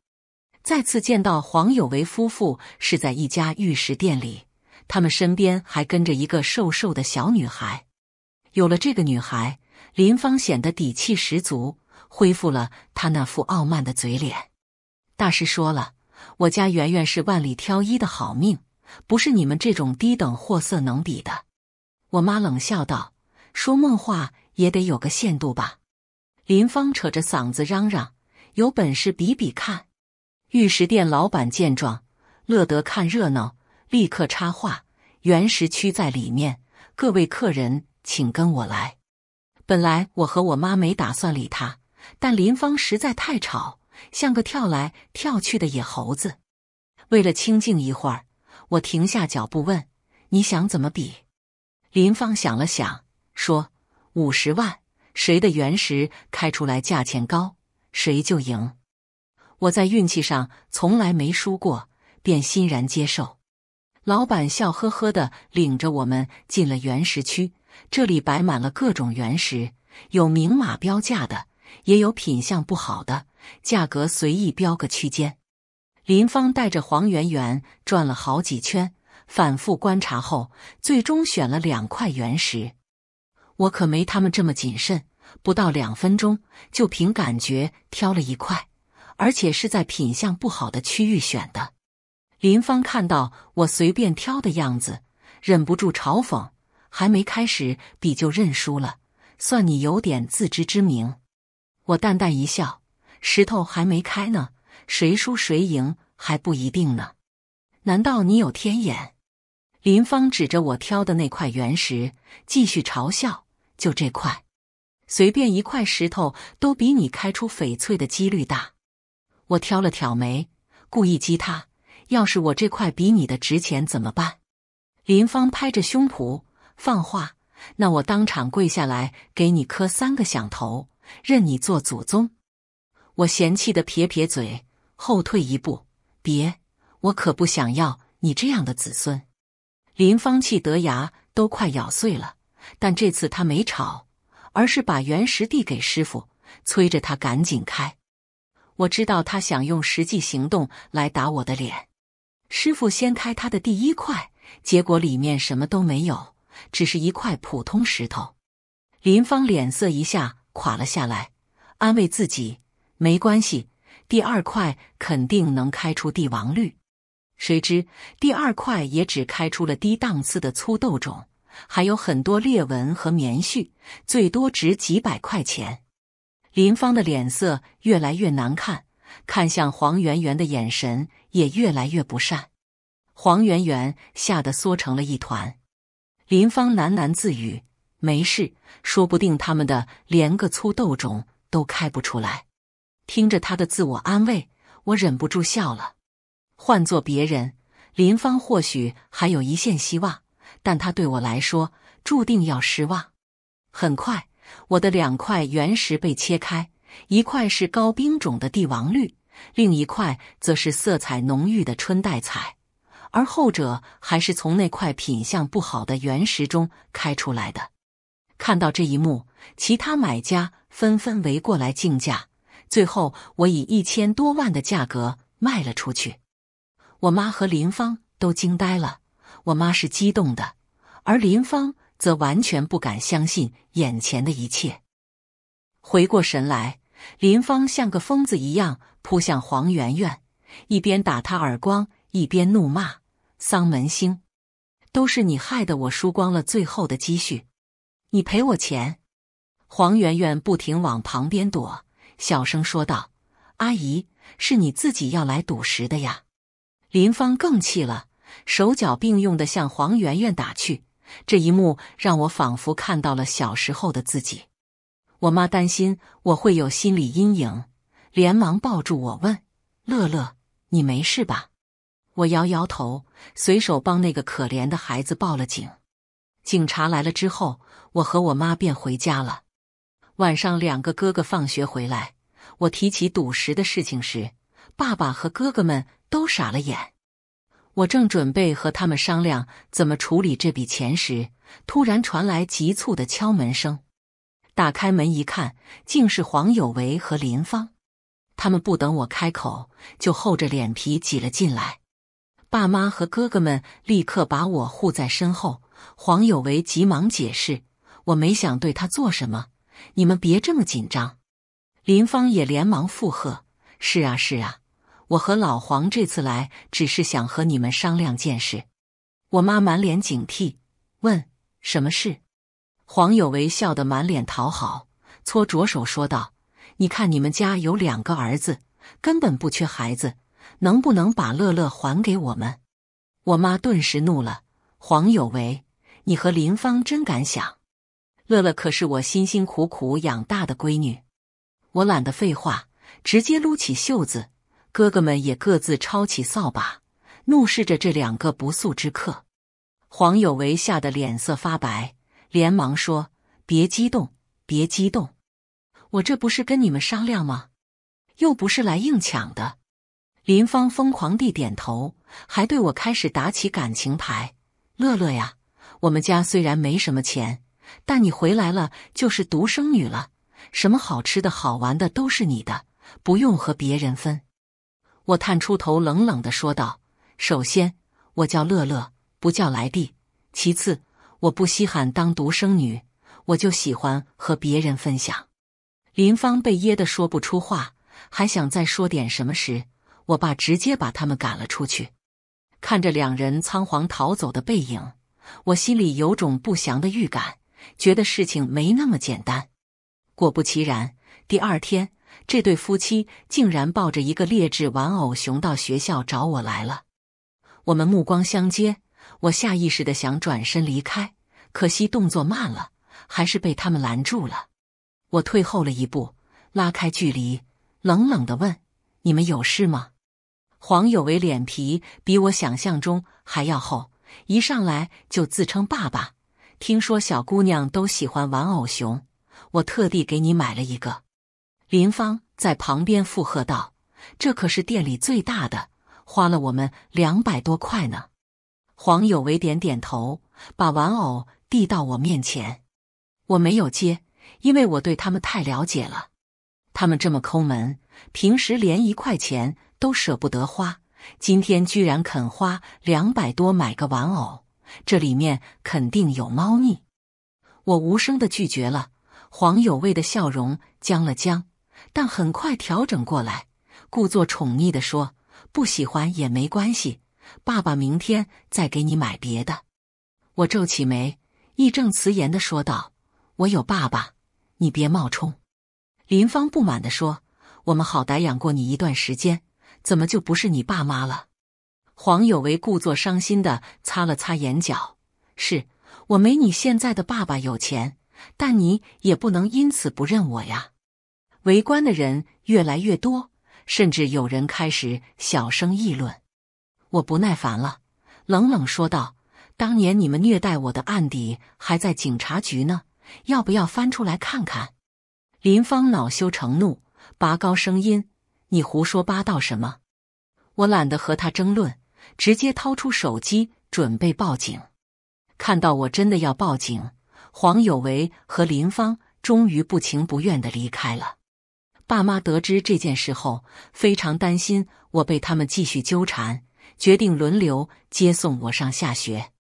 再次见到黄有为夫妇是在一家玉石店里，他们身边还跟着一个瘦瘦的小女孩。有了这个女孩。林芳显得底气十足，恢复了她那副傲慢的嘴脸。大师说了，我家圆圆是万里挑一的好命，不是你们这种低等货色能比的。我妈冷笑道：“说梦话也得有个限度吧。”林芳扯着嗓子嚷嚷：“有本事比比看！”玉石店老板见状，乐得看热闹，立刻插话：“原石区在里面，各位客人请跟我来。”本来我和我妈没打算理他，但林芳实在太吵，像个跳来跳去的野猴子。为了清静一会儿，我停下脚步问：“你想怎么比？”林芳想了想，说：“五十万，谁的原石开出来价钱高，谁就赢。”我在运气上从来没输过，便欣然接受。老板笑呵呵的领着我们进了原石区。这里摆满了各种原石，有明码标价的，也有品相不好的，价格随意标个区间。林芳带着黄圆圆转了好几圈，反复观察后，最终选了两块原石。我可没他们这么谨慎，不到两分钟就凭感觉挑了一块，而且是在品相不好的区域选的。林芳看到我随便挑的样子，忍不住嘲讽。还没开始，比就认输了，算你有点自知之明。我淡淡一笑，石头还没开呢，谁输谁赢还不一定呢。难道你有天眼？林芳指着我挑的那块原石，继续嘲笑：“就这块，随便一块石头都比你开出翡翠的几率大。”我挑了挑眉，故意激他：“要是我这块比你的值钱怎么办？”林芳拍着胸脯。放话，那我当场跪下来给你磕三个响头，认你做祖宗。我嫌弃的撇撇嘴，后退一步，别，我可不想要你这样的子孙。林芳气得牙都快咬碎了，但这次他没吵，而是把原石递给师傅，催着他赶紧开。我知道他想用实际行动来打我的脸。师傅先开他的第一块，结果里面什么都没有。只是一块普通石头，林芳脸色一下垮了下来，安慰自己没关系，第二块肯定能开出帝王绿。谁知第二块也只开出了低档次的粗豆种，还有很多裂纹和棉絮，最多值几百块钱。林芳的脸色越来越难看，看向黄圆圆的眼神也越来越不善。黄圆圆吓得缩成了一团。林芳喃喃自语：“没事，说不定他们的连个粗豆种都开不出来。”听着他的自我安慰，我忍不住笑了。换做别人，林芳或许还有一线希望，但她对我来说注定要失望。很快，我的两块原石被切开，一块是高冰种的帝王绿，另一块则是色彩浓郁的春带彩。而后者还是从那块品相不好的原石中开出来的。看到这一幕，其他买家纷纷围过来竞价。最后，我以一千多万的价格卖了出去。我妈和林芳都惊呆了。我妈是激动的，而林芳则完全不敢相信眼前的一切。回过神来，林芳像个疯子一样扑向黄媛媛，一边打她耳光，一边怒骂。桑门星，都是你害得我输光了最后的积蓄，你赔我钱！黄媛媛不停往旁边躲，小声说道：“阿姨，是你自己要来赌石的呀。”林芳更气了，手脚并用的向黄媛媛打去。这一幕让我仿佛看到了小时候的自己。我妈担心我会有心理阴影，连忙抱住我问：“乐乐，你没事吧？”我摇摇头，随手帮那个可怜的孩子报了警。警察来了之后，我和我妈便回家了。晚上，两个哥哥放学回来，我提起赌石的事情时，爸爸和哥哥们都傻了眼。我正准备和他们商量怎么处理这笔钱时，突然传来急促的敲门声。打开门一看，竟是黄有为和林芳。他们不等我开口，就厚着脸皮挤了进来。爸妈和哥哥们立刻把我护在身后。黄有为急忙解释：“我没想对他做什么，你们别这么紧张。”林芳也连忙附和：“是啊，是啊，我和老黄这次来只是想和你们商量件事。”我妈满脸警惕问：“什么事？”黄有为笑得满脸讨好，搓着手说道：“你看，你们家有两个儿子，根本不缺孩子。”能不能把乐乐还给我们？我妈顿时怒了：“黄有为，你和林芳真敢想！乐乐可是我辛辛苦苦养大的闺女。”我懒得废话，直接撸起袖子，哥哥们也各自抄起扫把，怒视着这两个不速之客。黄有为吓得脸色发白，连忙说：“别激动，别激动，我这不是跟你们商量吗？又不是来硬抢的。”林芳疯狂地点头，还对我开始打起感情牌：“乐乐呀，我们家虽然没什么钱，但你回来了就是独生女了，什么好吃的好玩的都是你的，不用和别人分。”我探出头冷冷地说道：“首先，我叫乐乐，不叫来蒂；其次，我不稀罕当独生女，我就喜欢和别人分享。”林芳被噎得说不出话，还想再说点什么时。我爸直接把他们赶了出去，看着两人仓皇逃走的背影，我心里有种不祥的预感，觉得事情没那么简单。果不其然，第二天，这对夫妻竟然抱着一个劣质玩偶熊到学校找我来了。我们目光相接，我下意识的想转身离开，可惜动作慢了，还是被他们拦住了。我退后了一步，拉开距离，冷冷的问：“你们有事吗？”黄有为脸皮比我想象中还要厚，一上来就自称爸爸。听说小姑娘都喜欢玩偶熊，我特地给你买了一个。林芳在旁边附和道：“这可是店里最大的，花了我们两百多块呢。”黄有为点点头，把玩偶递到我面前。我没有接，因为我对他们太了解了，他们这么抠门，平时连一块钱。都舍不得花，今天居然肯花两百多买个玩偶，这里面肯定有猫腻。我无声的拒绝了，黄有为的笑容僵了僵，但很快调整过来，故作宠溺的说：“不喜欢也没关系，爸爸明天再给你买别的。”我皱起眉，义正辞严的说道：“我有爸爸，你别冒充。”林芳不满的说：“我们好歹养过你一段时间。”怎么就不是你爸妈了？黄有为故作伤心的擦了擦眼角，是我没你现在的爸爸有钱，但你也不能因此不认我呀。围观的人越来越多，甚至有人开始小声议论。我不耐烦了，冷冷说道：“当年你们虐待我的案底还在警察局呢，要不要翻出来看看？”林芳恼羞成怒，拔高声音。你胡说八道什么？我懒得和他争论，直接掏出手机准备报警。看到我真的要报警，黄有为和林芳终于不情不愿的离开了。爸妈得知这件事后，非常担心我被他们继续纠缠，决定轮流接送我上下学。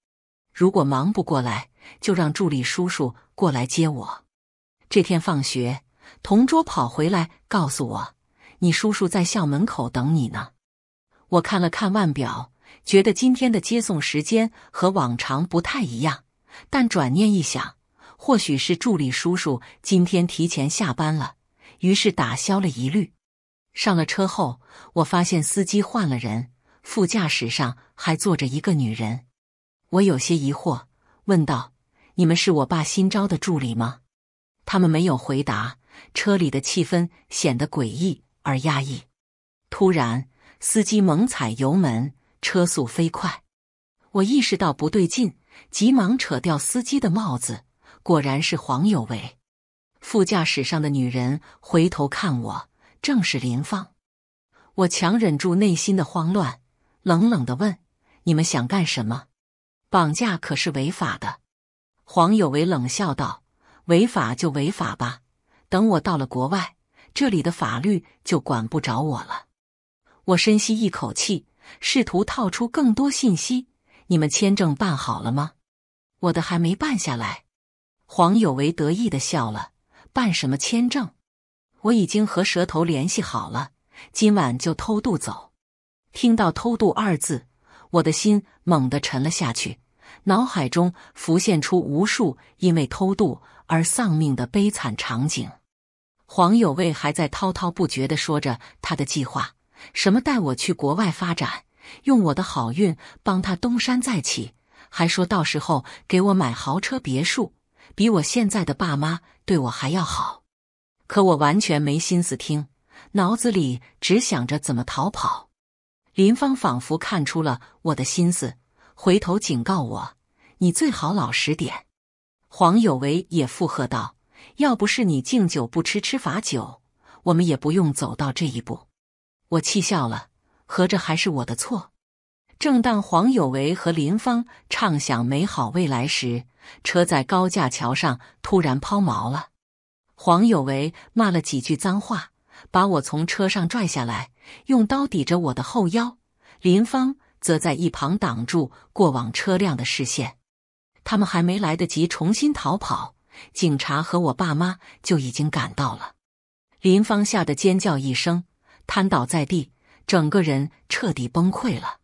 如果忙不过来，就让助理叔叔过来接我。这天放学，同桌跑回来告诉我。你叔叔在校门口等你呢。我看了看腕表，觉得今天的接送时间和往常不太一样。但转念一想，或许是助理叔叔今天提前下班了，于是打消了疑虑。上了车后，我发现司机换了人，副驾驶上还坐着一个女人。我有些疑惑，问道：“你们是我爸新招的助理吗？”他们没有回答。车里的气氛显得诡异。而压抑，突然，司机猛踩油门，车速飞快。我意识到不对劲，急忙扯掉司机的帽子，果然是黄有为。副驾驶上的女人回头看我，正是林芳。我强忍住内心的慌乱，冷冷的问：“你们想干什么？绑架可是违法的。”黄有为冷笑道：“违法就违法吧，等我到了国外。”这里的法律就管不着我了。我深吸一口气，试图套出更多信息。你们签证办好了吗？我的还没办下来。黄有为得意的笑了。办什么签证？我已经和蛇头联系好了，今晚就偷渡走。听到“偷渡”二字，我的心猛地沉了下去，脑海中浮现出无数因为偷渡而丧命的悲惨场景。黄有为还在滔滔不绝的说着他的计划，什么带我去国外发展，用我的好运帮他东山再起，还说到时候给我买豪车别墅，比我现在的爸妈对我还要好。可我完全没心思听，脑子里只想着怎么逃跑。林芳仿佛看出了我的心思，回头警告我：“你最好老实点。”黄有为也附和道。要不是你敬酒不吃吃罚酒，我们也不用走到这一步。我气笑了，合着还是我的错。正当黄有为和林芳畅想美好未来时，车在高架桥上突然抛锚了。黄有为骂了几句脏话，把我从车上拽下来，用刀抵着我的后腰。林芳则在一旁挡住过往车辆的视线。他们还没来得及重新逃跑。警察和我爸妈就已经赶到了，林芳吓得尖叫一声，瘫倒在地，整个人彻底崩溃了。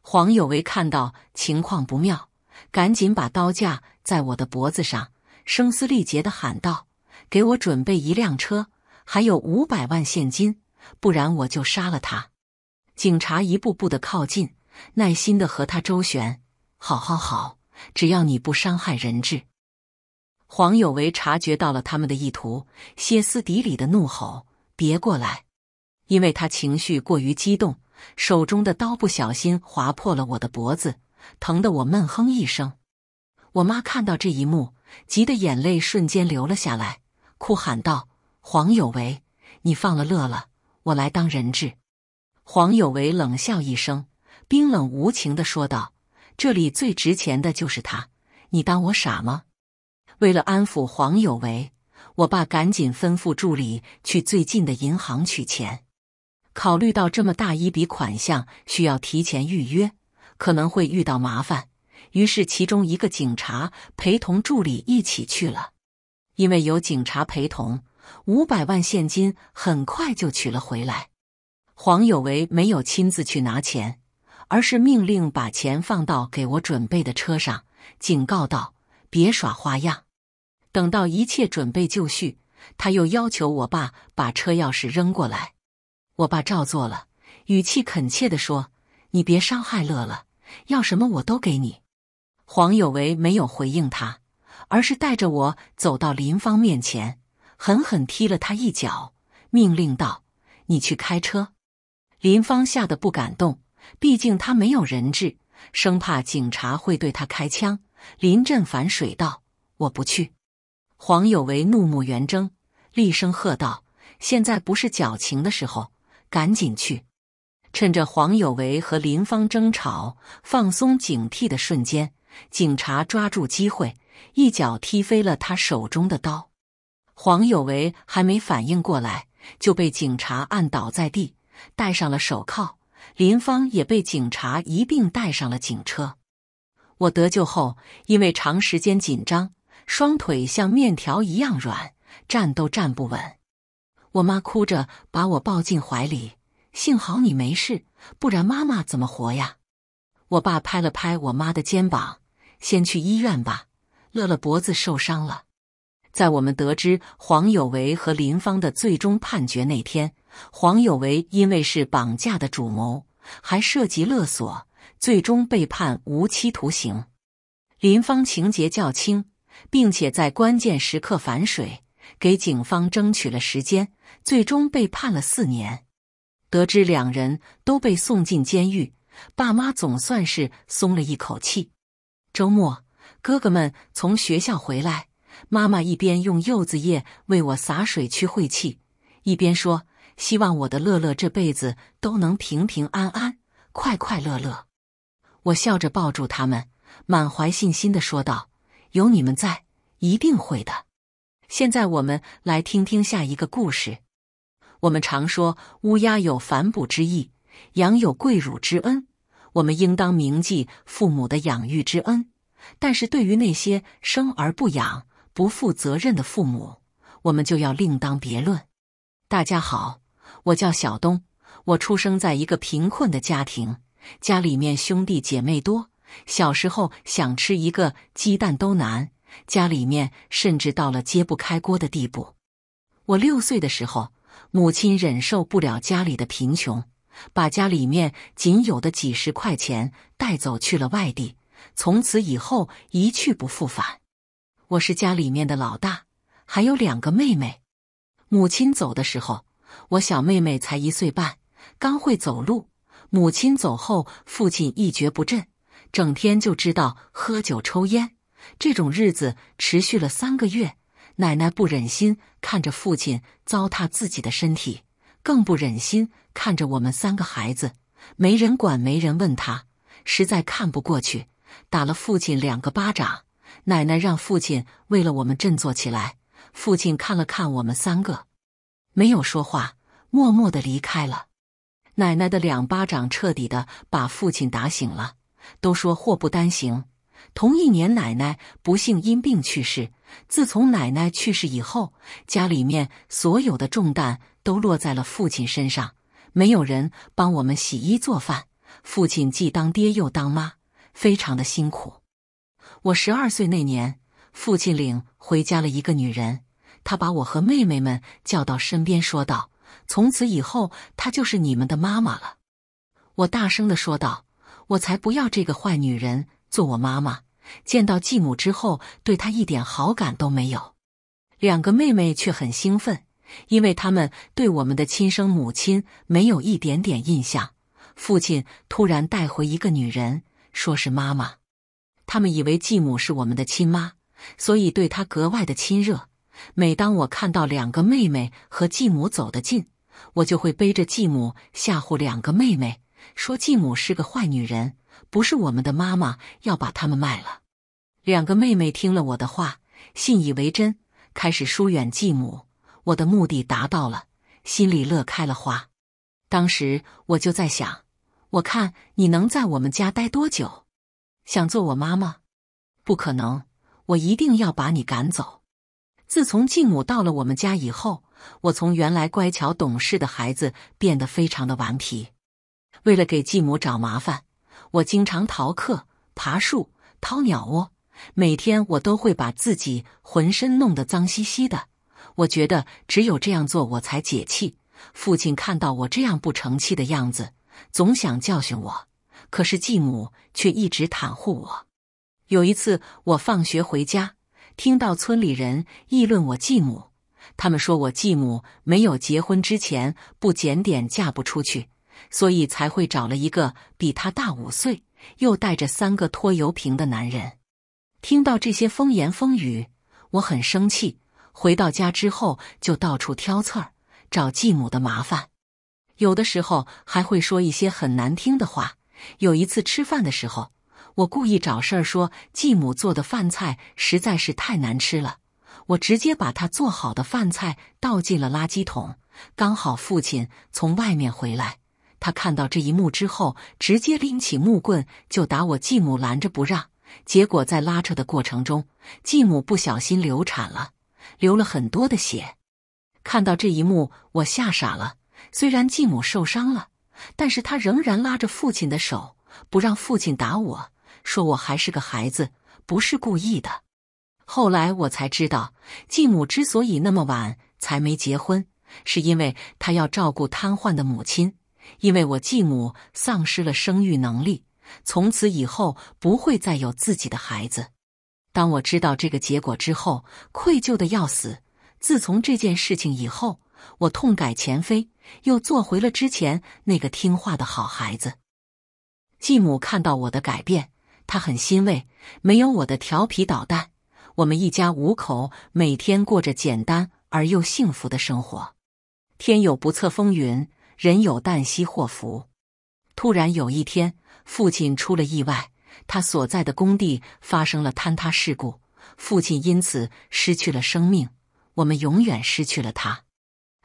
黄有为看到情况不妙，赶紧把刀架在我的脖子上，声嘶力竭地喊道：“给我准备一辆车，还有五百万现金，不然我就杀了他！”警察一步步的靠近，耐心的和他周旋：“好好好，只要你不伤害人质。”黄有为察觉到了他们的意图，歇斯底里的怒吼：“别过来！”因为他情绪过于激动，手中的刀不小心划破了我的脖子，疼得我闷哼一声。我妈看到这一幕，急得眼泪瞬间流了下来，哭喊道：“黄有为，你放了乐乐，我来当人质。”黄有为冷笑一声，冰冷无情的说道：“这里最值钱的就是他，你当我傻吗？”为了安抚黄有为，我爸赶紧吩咐助理去最近的银行取钱。考虑到这么大一笔款项需要提前预约，可能会遇到麻烦，于是其中一个警察陪同助理一起去了。因为有警察陪同，五百万现金很快就取了回来。黄有为没有亲自去拿钱，而是命令把钱放到给我准备的车上，警告道：“别耍花样。”等到一切准备就绪，他又要求我爸把车钥匙扔过来。我爸照做了，语气恳切的说：“你别伤害乐乐，要什么我都给你。”黄有为没有回应他，而是带着我走到林芳面前，狠狠踢了他一脚，命令道：“你去开车。”林芳吓得不敢动，毕竟他没有人质，生怕警察会对他开枪。林振反水道：“我不去。”黄有为怒目圆睁，厉声喝道：“现在不是矫情的时候，赶紧去！”趁着黄有为和林芳争吵、放松警惕的瞬间，警察抓住机会，一脚踢飞了他手中的刀。黄有为还没反应过来，就被警察按倒在地，戴上了手铐。林芳也被警察一并带上了警车。我得救后，因为长时间紧张。双腿像面条一样软，站都站不稳。我妈哭着把我抱进怀里，幸好你没事，不然妈妈怎么活呀？我爸拍了拍我妈的肩膀，先去医院吧。乐乐脖子受伤了。在我们得知黄有为和林芳的最终判决那天，黄有为因为是绑架的主谋，还涉及勒索，最终被判无期徒刑。林芳情节较轻。并且在关键时刻反水，给警方争取了时间，最终被判了四年。得知两人都被送进监狱，爸妈总算是松了一口气。周末，哥哥们从学校回来，妈妈一边用柚子叶为我洒水驱晦气，一边说：“希望我的乐乐这辈子都能平平安安，快快乐乐。”我笑着抱住他们，满怀信心的说道。有你们在，一定会的。现在我们来听听下一个故事。我们常说乌鸦有反哺之义，羊有跪乳之恩。我们应当铭记父母的养育之恩。但是对于那些生而不养、不负责任的父母，我们就要另当别论。大家好，我叫小东，我出生在一个贫困的家庭，家里面兄弟姐妹多。小时候想吃一个鸡蛋都难，家里面甚至到了揭不开锅的地步。我六岁的时候，母亲忍受不了家里的贫穷，把家里面仅有的几十块钱带走去了外地，从此以后一去不复返。我是家里面的老大，还有两个妹妹。母亲走的时候，我小妹妹才一岁半，刚会走路。母亲走后，父亲一蹶不振。整天就知道喝酒抽烟，这种日子持续了三个月。奶奶不忍心看着父亲糟蹋自己的身体，更不忍心看着我们三个孩子没人管没人问，他实在看不过去，打了父亲两个巴掌。奶奶让父亲为了我们振作起来。父亲看了看我们三个，没有说话，默默的离开了。奶奶的两巴掌彻底的把父亲打醒了。都说祸不单行，同一年奶奶不幸因病去世。自从奶奶去世以后，家里面所有的重担都落在了父亲身上，没有人帮我们洗衣做饭。父亲既当爹又当妈，非常的辛苦。我十二岁那年，父亲领回家了一个女人，他把我和妹妹们叫到身边，说道：“从此以后，她就是你们的妈妈了。”我大声的说道。我才不要这个坏女人做我妈妈。见到继母之后，对她一点好感都没有。两个妹妹却很兴奋，因为她们对我们的亲生母亲没有一点点印象。父亲突然带回一个女人，说是妈妈，她们以为继母是我们的亲妈，所以对她格外的亲热。每当我看到两个妹妹和继母走得近，我就会背着继母吓唬两个妹妹。说继母是个坏女人，不是我们的妈妈要把他们卖了。两个妹妹听了我的话，信以为真，开始疏远继母。我的目的达到了，心里乐开了花。当时我就在想，我看你能在我们家待多久？想做我妈妈？不可能！我一定要把你赶走。自从继母到了我们家以后，我从原来乖巧懂事的孩子变得非常的顽皮。为了给继母找麻烦，我经常逃课、爬树、掏鸟窝。每天我都会把自己浑身弄得脏兮兮的。我觉得只有这样做我才解气。父亲看到我这样不成器的样子，总想教训我，可是继母却一直袒护我。有一次，我放学回家，听到村里人议论我继母，他们说我继母没有结婚之前不检点，嫁不出去。所以才会找了一个比他大五岁，又带着三个拖油瓶的男人。听到这些风言风语，我很生气。回到家之后，就到处挑刺儿，找继母的麻烦。有的时候还会说一些很难听的话。有一次吃饭的时候，我故意找事儿说继母做的饭菜实在是太难吃了，我直接把他做好的饭菜倒进了垃圾桶。刚好父亲从外面回来。他看到这一幕之后，直接拎起木棍就打我继母，拦着不让。结果在拉扯的过程中，继母不小心流产了，流了很多的血。看到这一幕，我吓傻了。虽然继母受伤了，但是她仍然拉着父亲的手，不让父亲打我，说我还是个孩子，不是故意的。后来我才知道，继母之所以那么晚才没结婚，是因为她要照顾瘫痪的母亲。因为我继母丧失了生育能力，从此以后不会再有自己的孩子。当我知道这个结果之后，愧疚的要死。自从这件事情以后，我痛改前非，又做回了之前那个听话的好孩子。继母看到我的改变，她很欣慰。没有我的调皮捣蛋，我们一家五口每天过着简单而又幸福的生活。天有不测风云。人有旦夕祸福。突然有一天，父亲出了意外，他所在的工地发生了坍塌事故，父亲因此失去了生命。我们永远失去了他。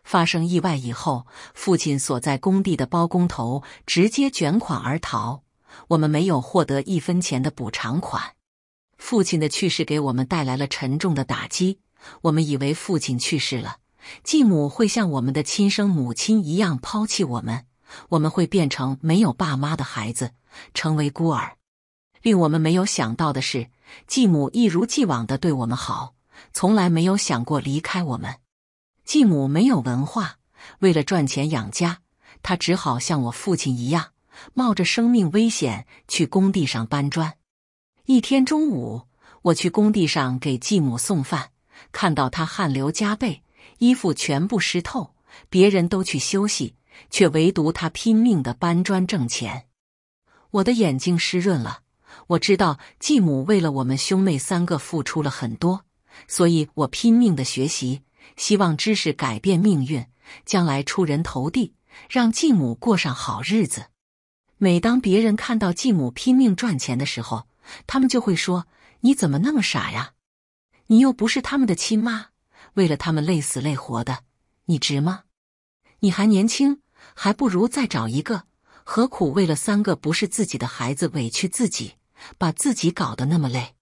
发生意外以后，父亲所在工地的包工头直接卷款而逃，我们没有获得一分钱的补偿款。父亲的去世给我们带来了沉重的打击。我们以为父亲去世了。继母会像我们的亲生母亲一样抛弃我们，我们会变成没有爸妈的孩子，成为孤儿。令我们没有想到的是，继母一如既往的对我们好，从来没有想过离开我们。继母没有文化，为了赚钱养家，她只好像我父亲一样，冒着生命危险去工地上搬砖。一天中午，我去工地上给继母送饭，看到她汗流浃背。衣服全部湿透，别人都去休息，却唯独他拼命的搬砖挣钱。我的眼睛湿润了，我知道继母为了我们兄妹三个付出了很多，所以我拼命的学习，希望知识改变命运，将来出人头地，让继母过上好日子。每当别人看到继母拼命赚钱的时候，他们就会说：“你怎么那么傻呀？你又不是他们的亲妈。”为了他们累死累活的，你值吗？你还年轻，还不如再找一个，何苦为了三个不是自己的孩子委屈自己，把自己搞得那么累？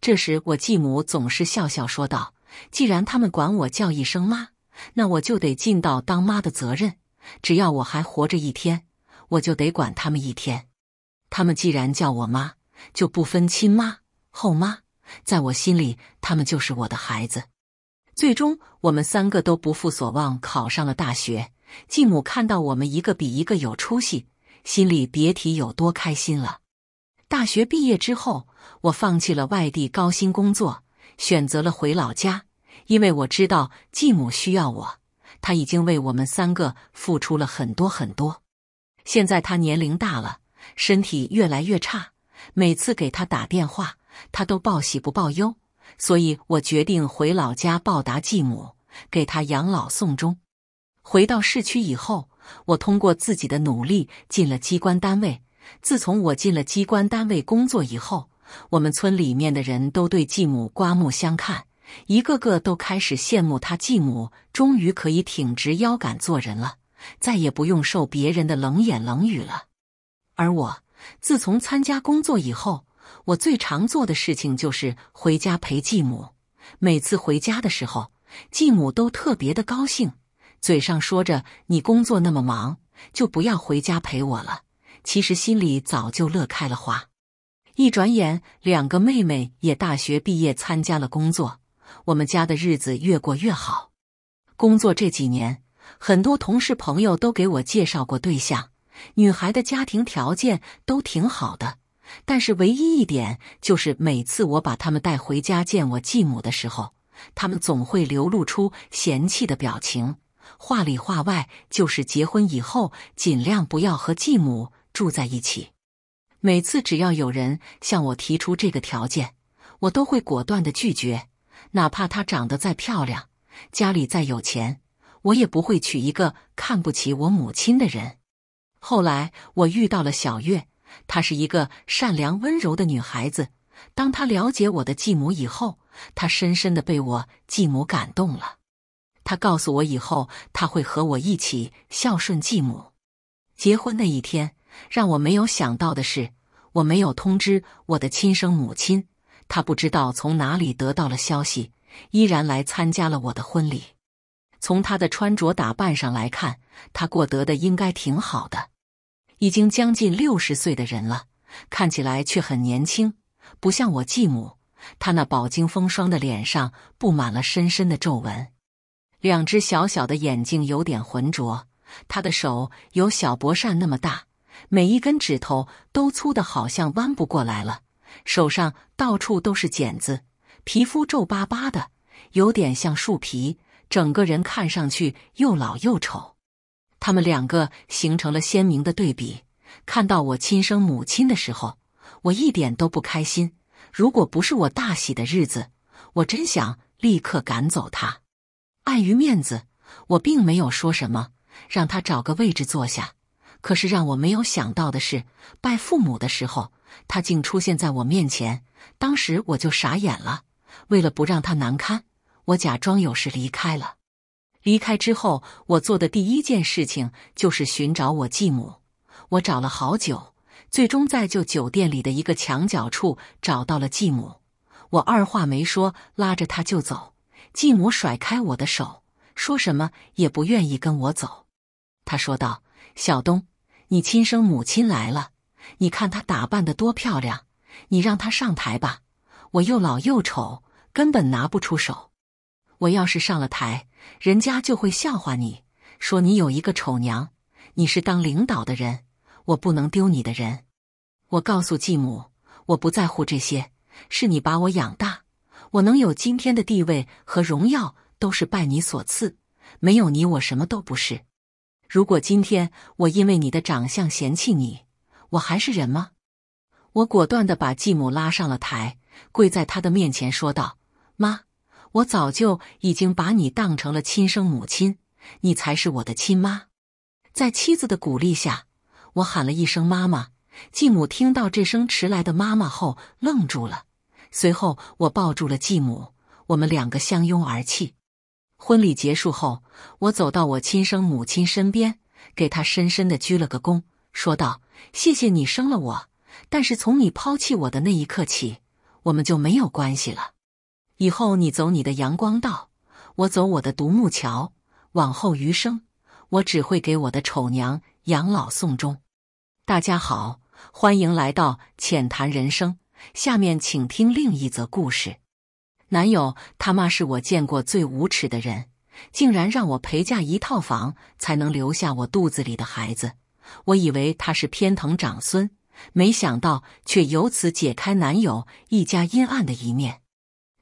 这时，我继母总是笑笑说道：“既然他们管我叫一声妈，那我就得尽到当妈的责任。只要我还活着一天，我就得管他们一天。他们既然叫我妈，就不分亲妈、后妈，在我心里，他们就是我的孩子。”最终，我们三个都不负所望，考上了大学。继母看到我们一个比一个有出息，心里别提有多开心了。大学毕业之后，我放弃了外地高薪工作，选择了回老家，因为我知道继母需要我。他已经为我们三个付出了很多很多。现在他年龄大了，身体越来越差，每次给他打电话，他都报喜不报忧。所以我决定回老家报答继母，给她养老送终。回到市区以后，我通过自己的努力进了机关单位。自从我进了机关单位工作以后，我们村里面的人都对继母刮目相看，一个个都开始羡慕他。继母终于可以挺直腰杆做人了，再也不用受别人的冷眼冷语了。而我自从参加工作以后，我最常做的事情就是回家陪继母。每次回家的时候，继母都特别的高兴，嘴上说着“你工作那么忙，就不要回家陪我了”，其实心里早就乐开了花。一转眼，两个妹妹也大学毕业，参加了工作。我们家的日子越过越好。工作这几年，很多同事朋友都给我介绍过对象，女孩的家庭条件都挺好的。但是唯一一点就是，每次我把他们带回家见我继母的时候，他们总会流露出嫌弃的表情，话里话外就是结婚以后尽量不要和继母住在一起。每次只要有人向我提出这个条件，我都会果断的拒绝，哪怕她长得再漂亮，家里再有钱，我也不会娶一个看不起我母亲的人。后来我遇到了小月。她是一个善良温柔的女孩子。当她了解我的继母以后，她深深的被我继母感动了。她告诉我，以后她会和我一起孝顺继母。结婚那一天，让我没有想到的是，我没有通知我的亲生母亲，她不知道从哪里得到了消息，依然来参加了我的婚礼。从她的穿着打扮上来看，她过得的应该挺好的。已经将近六十岁的人了，看起来却很年轻，不像我继母。他那饱经风霜的脸上布满了深深的皱纹，两只小小的眼睛有点浑浊。他的手有小薄扇那么大，每一根指头都粗得好像弯不过来了，手上到处都是茧子，皮肤皱巴巴的，有点像树皮，整个人看上去又老又丑。他们两个形成了鲜明的对比。看到我亲生母亲的时候，我一点都不开心。如果不是我大喜的日子，我真想立刻赶走他。碍于面子，我并没有说什么，让他找个位置坐下。可是让我没有想到的是，拜父母的时候，他竟出现在我面前。当时我就傻眼了。为了不让他难堪，我假装有事离开了。离开之后，我做的第一件事情就是寻找我继母。我找了好久，最终在旧酒店里的一个墙角处找到了继母。我二话没说，拉着他就走。继母甩开我的手，说什么也不愿意跟我走。他说道：“小东，你亲生母亲来了，你看她打扮的多漂亮，你让她上台吧。我又老又丑，根本拿不出手。我要是上了台……”人家就会笑话你，说你有一个丑娘。你是当领导的人，我不能丢你的人。我告诉继母，我不在乎这些，是你把我养大，我能有今天的地位和荣耀，都是拜你所赐。没有你，我什么都不是。如果今天我因为你的长相嫌弃你，我还是人吗？我果断地把继母拉上了台，跪在她的面前说道：“妈。”我早就已经把你当成了亲生母亲，你才是我的亲妈。在妻子的鼓励下，我喊了一声“妈妈”。继母听到这声迟来的“妈妈”后愣住了，随后我抱住了继母，我们两个相拥而泣。婚礼结束后，我走到我亲生母亲身边，给她深深的鞠了个躬，说道：“谢谢你生了我，但是从你抛弃我的那一刻起，我们就没有关系了。”以后你走你的阳光道，我走我的独木桥。往后余生，我只会给我的丑娘养老送终。大家好，欢迎来到浅谈人生。下面请听另一则故事。男友他妈是我见过最无耻的人，竟然让我陪嫁一套房才能留下我肚子里的孩子。我以为他是偏疼长孙，没想到却由此解开男友一家阴暗的一面。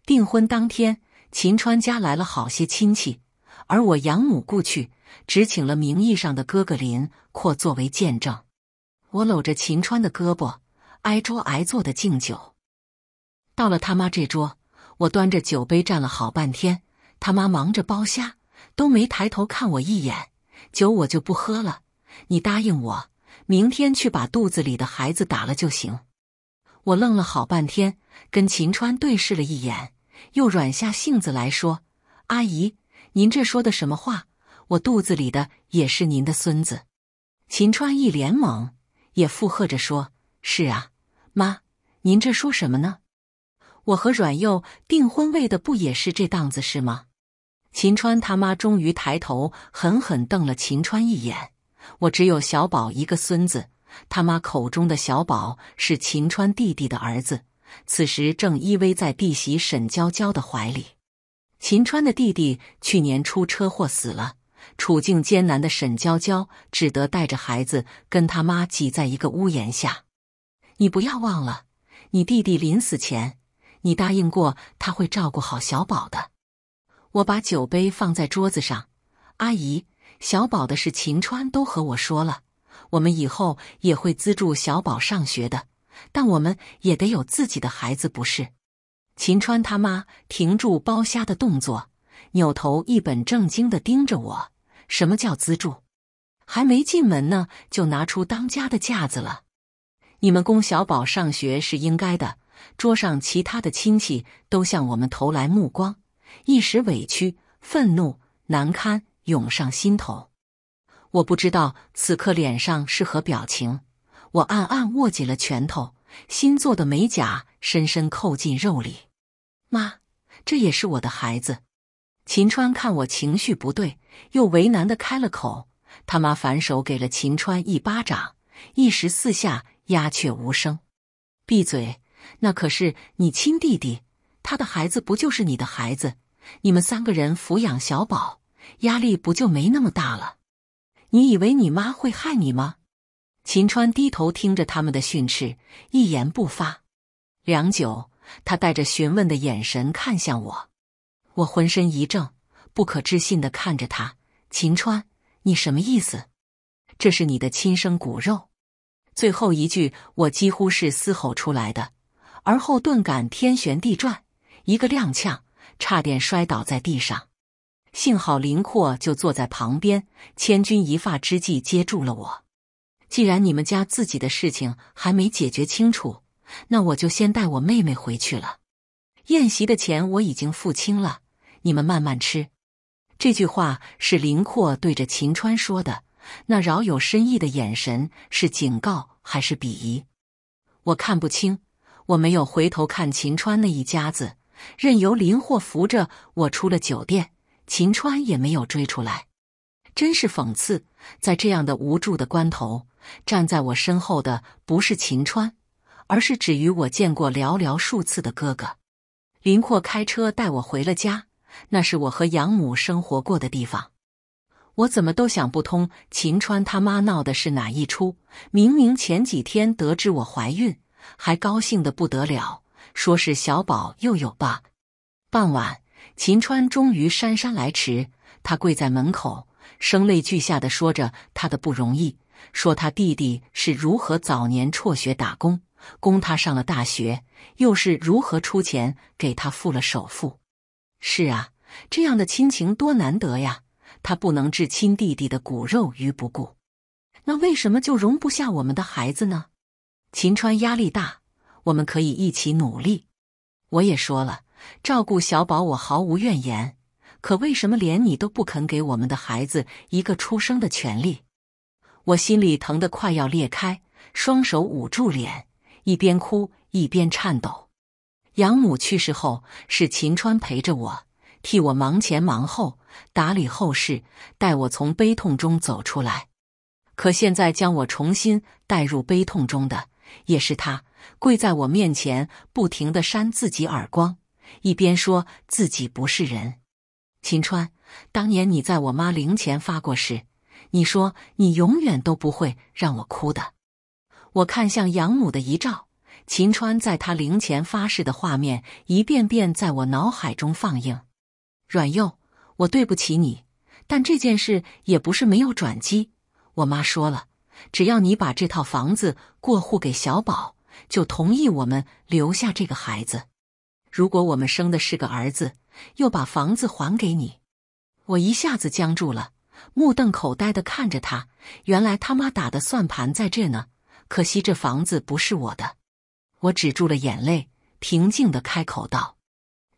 订婚当天，秦川家来了好些亲戚，而我养母故去，只请了名义上的哥哥林阔作为见证。我搂着秦川的胳膊，挨桌挨坐的敬酒。到了他妈这桌，我端着酒杯站了好半天，他妈忙着剥虾，都没抬头看我一眼。酒我就不喝了，你答应我，明天去把肚子里的孩子打了就行。我愣了好半天，跟秦川对视了一眼。又软下性子来说：“阿姨，您这说的什么话？我肚子里的也是您的孙子。”秦川一脸懵，也附和着说：“是啊，妈，您这说什么呢？我和阮佑订婚为的不也是这档子事吗？”秦川他妈终于抬头，狠狠瞪了秦川一眼：“我只有小宝一个孙子，他妈口中的小宝是秦川弟弟的儿子。”此时正依偎在弟媳沈娇娇的怀里。秦川的弟弟去年出车祸死了，处境艰难的沈娇娇只得带着孩子跟他妈挤在一个屋檐下。你不要忘了，你弟弟临死前，你答应过他会照顾好小宝的。我把酒杯放在桌子上，阿姨，小宝的事秦川都和我说了，我们以后也会资助小宝上学的。但我们也得有自己的孩子，不是？秦川他妈停住剥虾的动作，扭头一本正经的盯着我：“什么叫资助？还没进门呢，就拿出当家的架子了。你们龚小宝上学是应该的。”桌上其他的亲戚都向我们投来目光，一时委屈、愤怒、难堪涌上心头。我不知道此刻脸上是何表情。我暗暗握紧了拳头，新做的美甲深深扣进肉里。妈，这也是我的孩子。秦川看我情绪不对，又为难的开了口。他妈反手给了秦川一巴掌，一时四下鸦雀无声。闭嘴！那可是你亲弟弟，他的孩子不就是你的孩子？你们三个人抚养小宝，压力不就没那么大了？你以为你妈会害你吗？秦川低头听着他们的训斥，一言不发。良久，他带着询问的眼神看向我，我浑身一怔，不可置信的看着他：“秦川，你什么意思？这是你的亲生骨肉！”最后一句我几乎是嘶吼出来的，而后顿感天旋地转，一个踉跄，差点摔倒在地上。幸好林阔就坐在旁边，千钧一发之际接住了我。既然你们家自己的事情还没解决清楚，那我就先带我妹妹回去了。宴席的钱我已经付清了，你们慢慢吃。这句话是林阔对着秦川说的，那饶有深意的眼神是警告还是鄙夷？我看不清。我没有回头看秦川那一家子，任由林霍扶着我出了酒店。秦川也没有追出来，真是讽刺。在这样的无助的关头。站在我身后的不是秦川，而是只与我见过寥寥数次的哥哥林阔。开车带我回了家，那是我和养母生活过的地方。我怎么都想不通，秦川他妈闹的是哪一出？明明前几天得知我怀孕，还高兴的不得了，说是小宝又有爸。傍晚，秦川终于姗姗来迟，他跪在门口，声泪俱下的说着他的不容易。说他弟弟是如何早年辍学打工供他上了大学，又是如何出钱给他付了首付。是啊，这样的亲情多难得呀！他不能置亲弟弟的骨肉于不顾，那为什么就容不下我们的孩子呢？秦川压力大，我们可以一起努力。我也说了，照顾小宝我毫无怨言，可为什么连你都不肯给我们的孩子一个出生的权利？我心里疼得快要裂开，双手捂住脸，一边哭一边颤抖。养母去世后，是秦川陪着我，替我忙前忙后，打理后事，带我从悲痛中走出来。可现在将我重新带入悲痛中的，也是他，跪在我面前，不停地扇自己耳光，一边说自己不是人。秦川，当年你在我妈灵前发过誓。你说你永远都不会让我哭的。我看向养母的遗照，秦川在他灵前发誓的画面一遍遍在我脑海中放映。阮佑，我对不起你，但这件事也不是没有转机。我妈说了，只要你把这套房子过户给小宝，就同意我们留下这个孩子。如果我们生的是个儿子，又把房子还给你，我一下子僵住了。目瞪口呆的看着他，原来他妈打的算盘在这呢。可惜这房子不是我的。我止住了眼泪，平静的开口道：“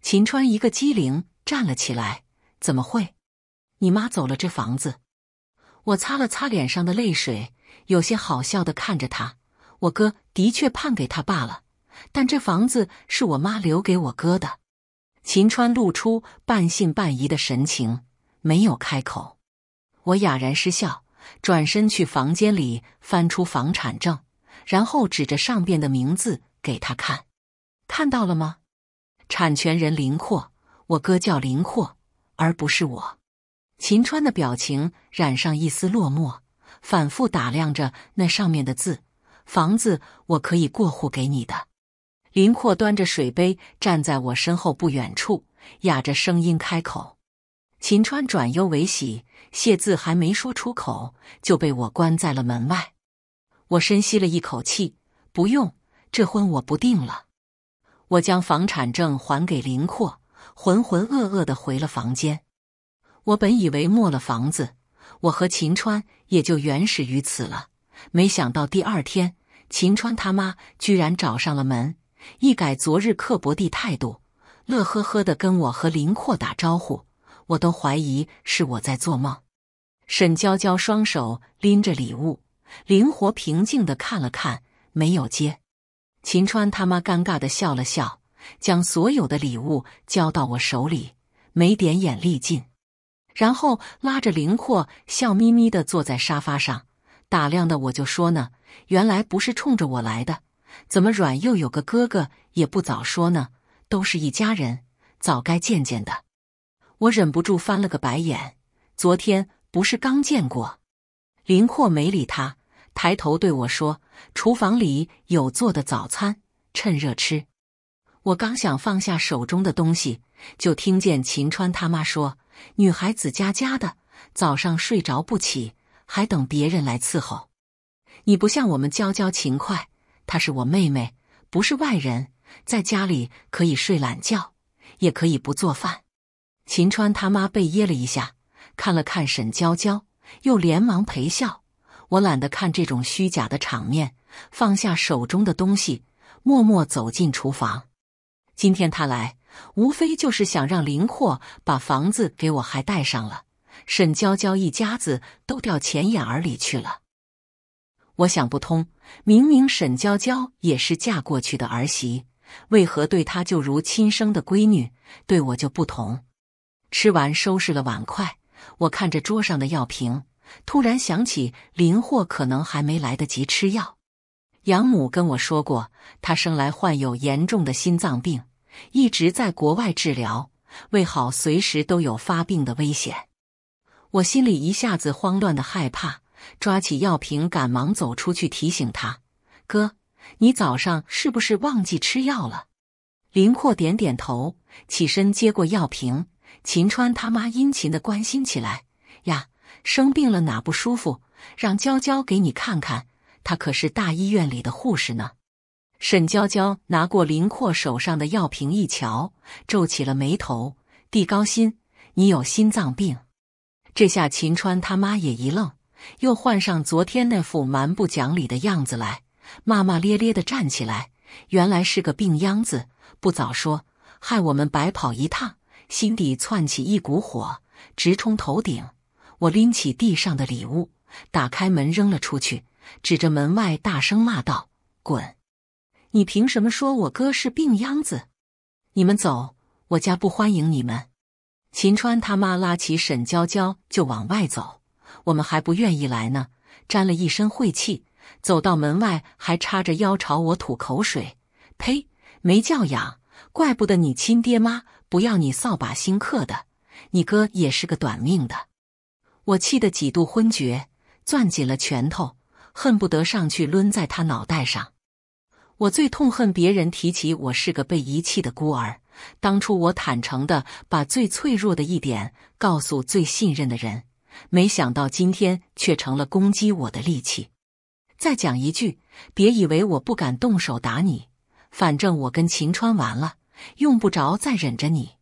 秦川，一个机灵，站了起来。怎么会？你妈走了，这房子？”我擦了擦脸上的泪水，有些好笑的看着他。我哥的确判给他爸了，但这房子是我妈留给我哥的。秦川露出半信半疑的神情，没有开口。我哑然失笑，转身去房间里翻出房产证，然后指着上边的名字给他看：“看到了吗？产权人林阔，我哥叫林阔，而不是我。”秦川的表情染上一丝落寞，反复打量着那上面的字：“房子我可以过户给你的。”林阔端着水杯站在我身后不远处，哑着声音开口：“秦川转忧为喜。”谢字还没说出口，就被我关在了门外。我深吸了一口气，不用，这婚我不定了。我将房产证还给林阔，浑浑噩噩的回了房间。我本以为没了房子，我和秦川也就原始于此了。没想到第二天，秦川他妈居然找上了门，一改昨日刻薄的态度，乐呵呵的跟我和林阔打招呼。我都怀疑是我在做梦。沈娇娇双手拎着礼物，灵活平静的看了看，没有接。秦川他妈尴尬的笑了笑，将所有的礼物交到我手里，没点眼力劲。然后拉着林阔笑眯眯的坐在沙发上，打量的我就说呢，原来不是冲着我来的。怎么软又有个哥哥也不早说呢？都是一家人，早该见见的。我忍不住翻了个白眼，昨天不是刚见过？林阔没理他，抬头对我说：“厨房里有做的早餐，趁热吃。”我刚想放下手中的东西，就听见秦川他妈说：“女孩子家家的，早上睡着不起，还等别人来伺候。你不像我们娇娇勤快，她是我妹妹，不是外人，在家里可以睡懒觉，也可以不做饭。”秦川他妈被噎了一下，看了看沈娇娇，又连忙陪笑。我懒得看这种虚假的场面，放下手中的东西，默默走进厨房。今天他来，无非就是想让林阔把房子给我，还带上了。沈娇娇一家子都掉钱眼儿里去了。我想不通，明明沈娇娇也是嫁过去的儿媳，为何对她就如亲生的闺女，对我就不同？吃完，收拾了碗筷。我看着桌上的药瓶，突然想起林霍可能还没来得及吃药。养母跟我说过，他生来患有严重的心脏病，一直在国外治疗，为好随时都有发病的危险。我心里一下子慌乱的害怕，抓起药瓶，赶忙走出去提醒他：“哥，你早上是不是忘记吃药了？”林阔点点头，起身接过药瓶。秦川他妈殷勤的关心起来呀，生病了哪不舒服？让娇娇给你看看，她可是大医院里的护士呢。沈娇娇拿过林阔手上的药瓶一瞧，皱起了眉头，地高辛，你有心脏病。”这下秦川他妈也一愣，又换上昨天那副蛮不讲理的样子来，骂骂咧咧的站起来：“原来是个病秧子，不早说，害我们白跑一趟。”心底窜起一股火，直冲头顶。我拎起地上的礼物，打开门扔了出去，指着门外大声骂道：“滚！你凭什么说我哥是病秧子？你们走，我家不欢迎你们！”秦川他妈拉起沈娇娇就往外走。我们还不愿意来呢，沾了一身晦气。走到门外，还叉着腰朝我吐口水：“呸！没教养，怪不得你亲爹妈。”不要你扫把星克的，你哥也是个短命的。我气得几度昏厥，攥紧了拳头，恨不得上去抡在他脑袋上。我最痛恨别人提起我是个被遗弃的孤儿。当初我坦诚的把最脆弱的一点告诉最信任的人，没想到今天却成了攻击我的利器。再讲一句，别以为我不敢动手打你，反正我跟秦川完了。用不着再忍着你，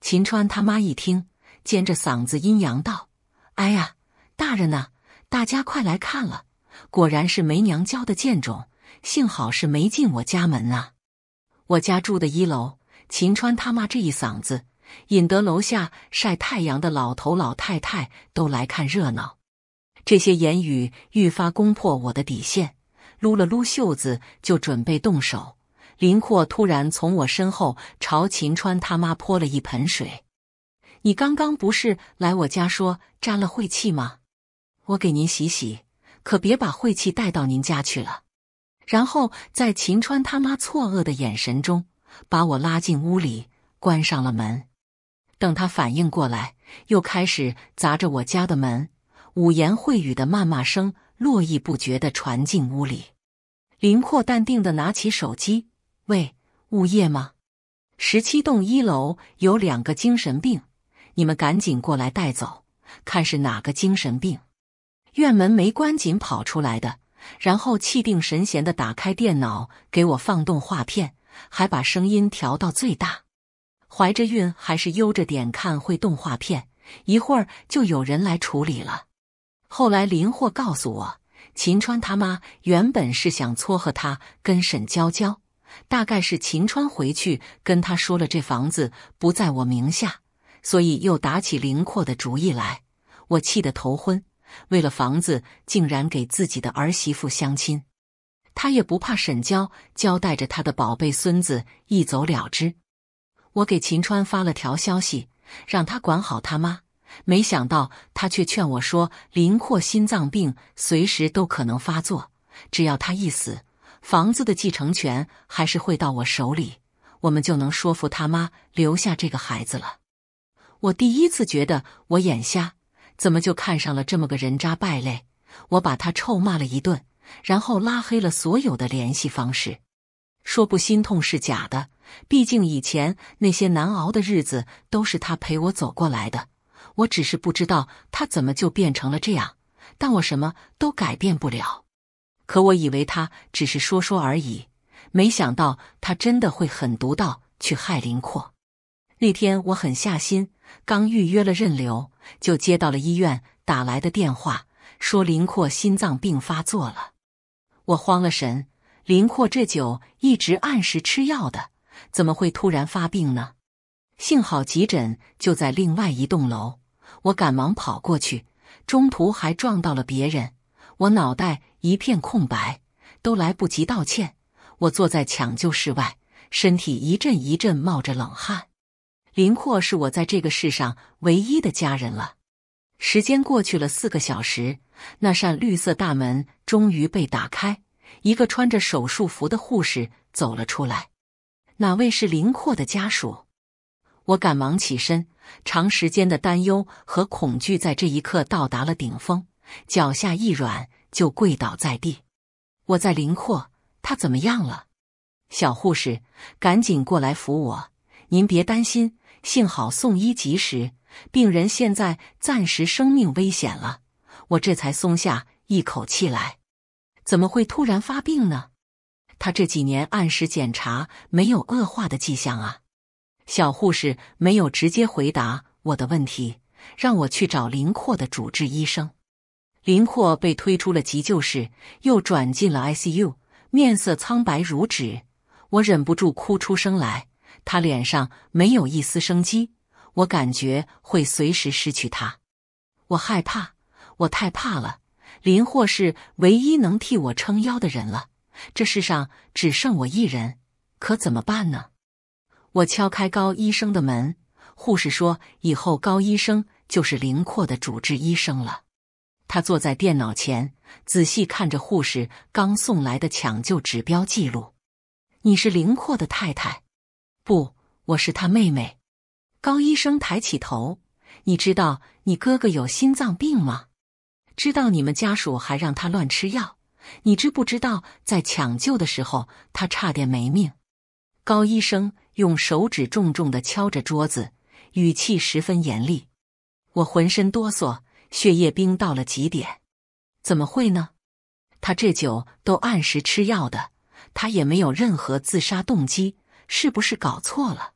秦川他妈一听，尖着嗓子阴阳道：“哎呀，大人呐，大家快来看了，果然是没娘教的贱种，幸好是没进我家门啊！我家住的一楼。”秦川他妈这一嗓子，引得楼下晒太阳的老头老太太都来看热闹。这些言语愈发攻破我的底线，撸了撸袖子就准备动手。林阔突然从我身后朝秦川他妈泼了一盆水：“你刚刚不是来我家说沾了晦气吗？我给您洗洗，可别把晦气带到您家去了。”然后在秦川他妈错愕的眼神中，把我拉进屋里，关上了门。等他反应过来，又开始砸着我家的门，五言秽语的谩骂声络绎不绝的传进屋里。林阔淡定的拿起手机。喂，物业吗？十七栋一楼有两个精神病，你们赶紧过来带走，看是哪个精神病。院门没关紧跑出来的，然后气定神闲的打开电脑给我放动画片，还把声音调到最大。怀着孕还是悠着点看会动画片，一会儿就有人来处理了。后来林霍告诉我，秦川他妈原本是想撮合他跟沈娇娇。大概是秦川回去跟他说了这房子不在我名下，所以又打起林阔的主意来。我气得头昏，为了房子竟然给自己的儿媳妇相亲。他也不怕沈娇交代着他的宝贝孙子一走了之。我给秦川发了条消息，让他管好他妈。没想到他却劝我说林阔心脏病随时都可能发作，只要他一死。房子的继承权还是会到我手里，我们就能说服他妈留下这个孩子了。我第一次觉得我眼瞎，怎么就看上了这么个人渣败类？我把他臭骂了一顿，然后拉黑了所有的联系方式。说不心痛是假的，毕竟以前那些难熬的日子都是他陪我走过来的。我只是不知道他怎么就变成了这样，但我什么都改变不了。可我以为他只是说说而已，没想到他真的会狠毒到去害林阔。那天我很下心，刚预约了人流，就接到了医院打来的电话，说林阔心脏病发作了。我慌了神，林阔这酒一直按时吃药的，怎么会突然发病呢？幸好急诊就在另外一栋楼，我赶忙跑过去，中途还撞到了别人。我脑袋一片空白，都来不及道歉。我坐在抢救室外，身体一阵一阵冒着冷汗。林阔是我在这个世上唯一的家人了。时间过去了四个小时，那扇绿色大门终于被打开，一个穿着手术服的护士走了出来。哪位是林阔的家属？我赶忙起身，长时间的担忧和恐惧在这一刻到达了顶峰。脚下一软，就跪倒在地。我在林阔，他怎么样了？小护士，赶紧过来扶我。您别担心，幸好送医及时，病人现在暂时生命危险了。我这才松下一口气来。怎么会突然发病呢？他这几年按时检查，没有恶化的迹象啊。小护士没有直接回答我的问题，让我去找林阔的主治医生。林阔被推出了急救室，又转进了 ICU，面色苍白如纸，我忍不住哭出声来。他脸上没有一丝生机，我感觉会随时失去他，我害怕，我太怕了。林霍是唯一能替我撑腰的人了，这世上只剩我一人，可怎么办呢？我敲开高医生的门，护士说：“以后高医生就是林阔的主治医生了。”他坐在电脑前，仔细看着护士刚送来的抢救指标记录。你是林阔的太太？不，我是他妹妹。高医生抬起头，你知道你哥哥有心脏病吗？知道你们家属还让他乱吃药？你知不知道在抢救的时候他差点没命？高医生用手指重重的敲着桌子，语气十分严厉。我浑身哆嗦。血液冰到了极点，怎么会呢？他这酒都按时吃药的，他也没有任何自杀动机，是不是搞错了？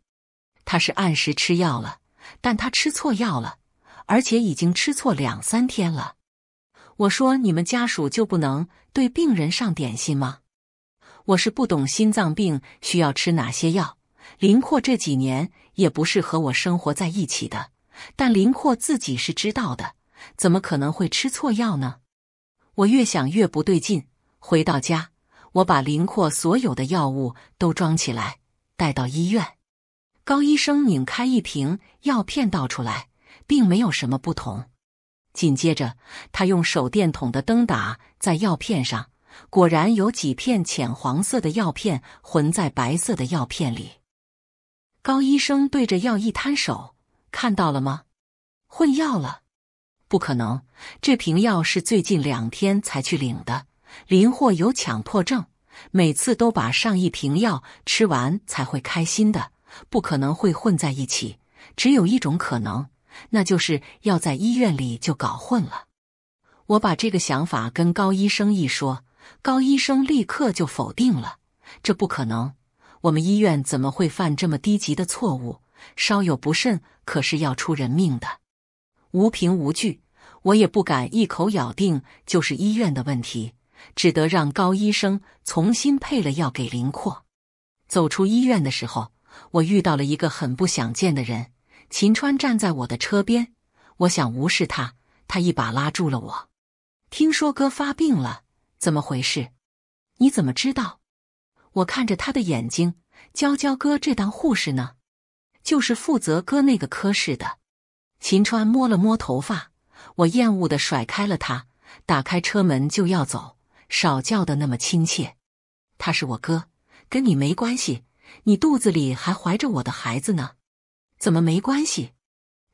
他是按时吃药了，但他吃错药了，而且已经吃错两三天了。我说你们家属就不能对病人上点心吗？我是不懂心脏病需要吃哪些药，林阔这几年也不是和我生活在一起的，但林阔自己是知道的。怎么可能会吃错药呢？我越想越不对劲。回到家，我把林阔所有的药物都装起来，带到医院。高医生拧开一瓶药片，倒出来，并没有什么不同。紧接着，他用手电筒的灯打在药片上，果然有几片浅黄色的药片混在白色的药片里。高医生对着药一摊手，看到了吗？混药了。不可能，这瓶药是最近两天才去领的。林霍有强迫症，每次都把上一瓶药吃完才会开心的，不可能会混在一起。只有一种可能，那就是要在医院里就搞混了。我把这个想法跟高医生一说，高医生立刻就否定了，这不可能。我们医院怎么会犯这么低级的错误？稍有不慎，可是要出人命的。无凭无据。我也不敢一口咬定就是医院的问题，只得让高医生重新配了药给林阔。走出医院的时候，我遇到了一个很不想见的人——秦川，站在我的车边。我想无视他，他一把拉住了我。听说哥发病了，怎么回事？你怎么知道？我看着他的眼睛，娇娇哥这当护士呢，就是负责哥那个科室的。秦川摸了摸头发。我厌恶的甩开了他，打开车门就要走。少叫的那么亲切，他是我哥，跟你没关系。你肚子里还怀着我的孩子呢，怎么没关系？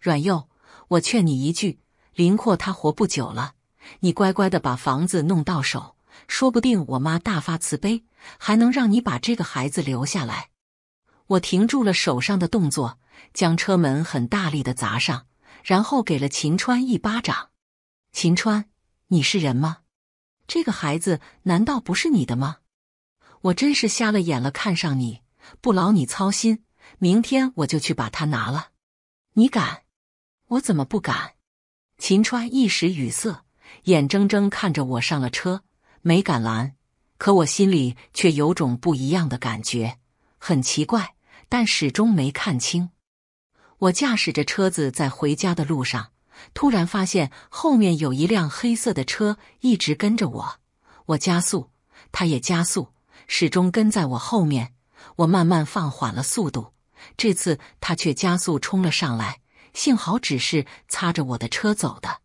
阮佑，我劝你一句，林阔他活不久了。你乖乖的把房子弄到手，说不定我妈大发慈悲，还能让你把这个孩子留下来。我停住了手上的动作，将车门很大力的砸上。然后给了秦川一巴掌，秦川，你是人吗？这个孩子难道不是你的吗？我真是瞎了眼了，看上你不劳你操心，明天我就去把他拿了。你敢？我怎么不敢？秦川一时语塞，眼睁睁看着我上了车，没敢拦。可我心里却有种不一样的感觉，很奇怪，但始终没看清。我驾驶着车子在回家的路上，突然发现后面有一辆黑色的车一直跟着我。我加速，它也加速，始终跟在我后面。我慢慢放缓了速度，这次它却加速冲了上来。幸好只是擦着我的车走的。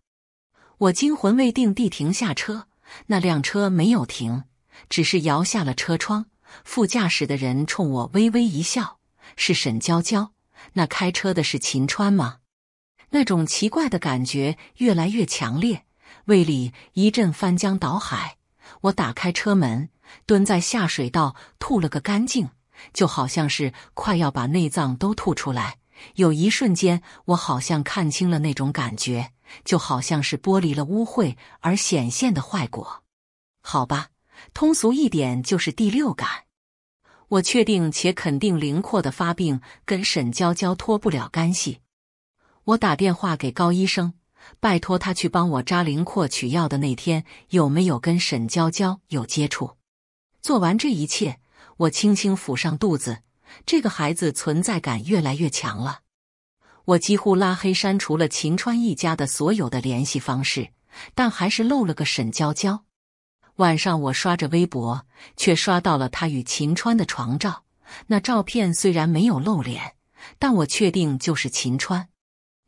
我惊魂未定地停下车，那辆车没有停，只是摇下了车窗。副驾驶的人冲我微微一笑，是沈娇娇。那开车的是秦川吗？那种奇怪的感觉越来越强烈，胃里一阵翻江倒海。我打开车门，蹲在下水道吐了个干净，就好像是快要把内脏都吐出来。有一瞬间，我好像看清了那种感觉，就好像是剥离了污秽而显现的坏果。好吧，通俗一点就是第六感。我确定且肯定，林阔的发病跟沈娇娇脱不了干系。我打电话给高医生，拜托他去帮我扎林阔取药的那天有没有跟沈娇娇有接触。做完这一切，我轻轻抚上肚子，这个孩子存在感越来越强了。我几乎拉黑删除了秦川一家的所有的联系方式，但还是漏了个沈娇娇。晚上我刷着微博，却刷到了他与秦川的床照。那照片虽然没有露脸，但我确定就是秦川，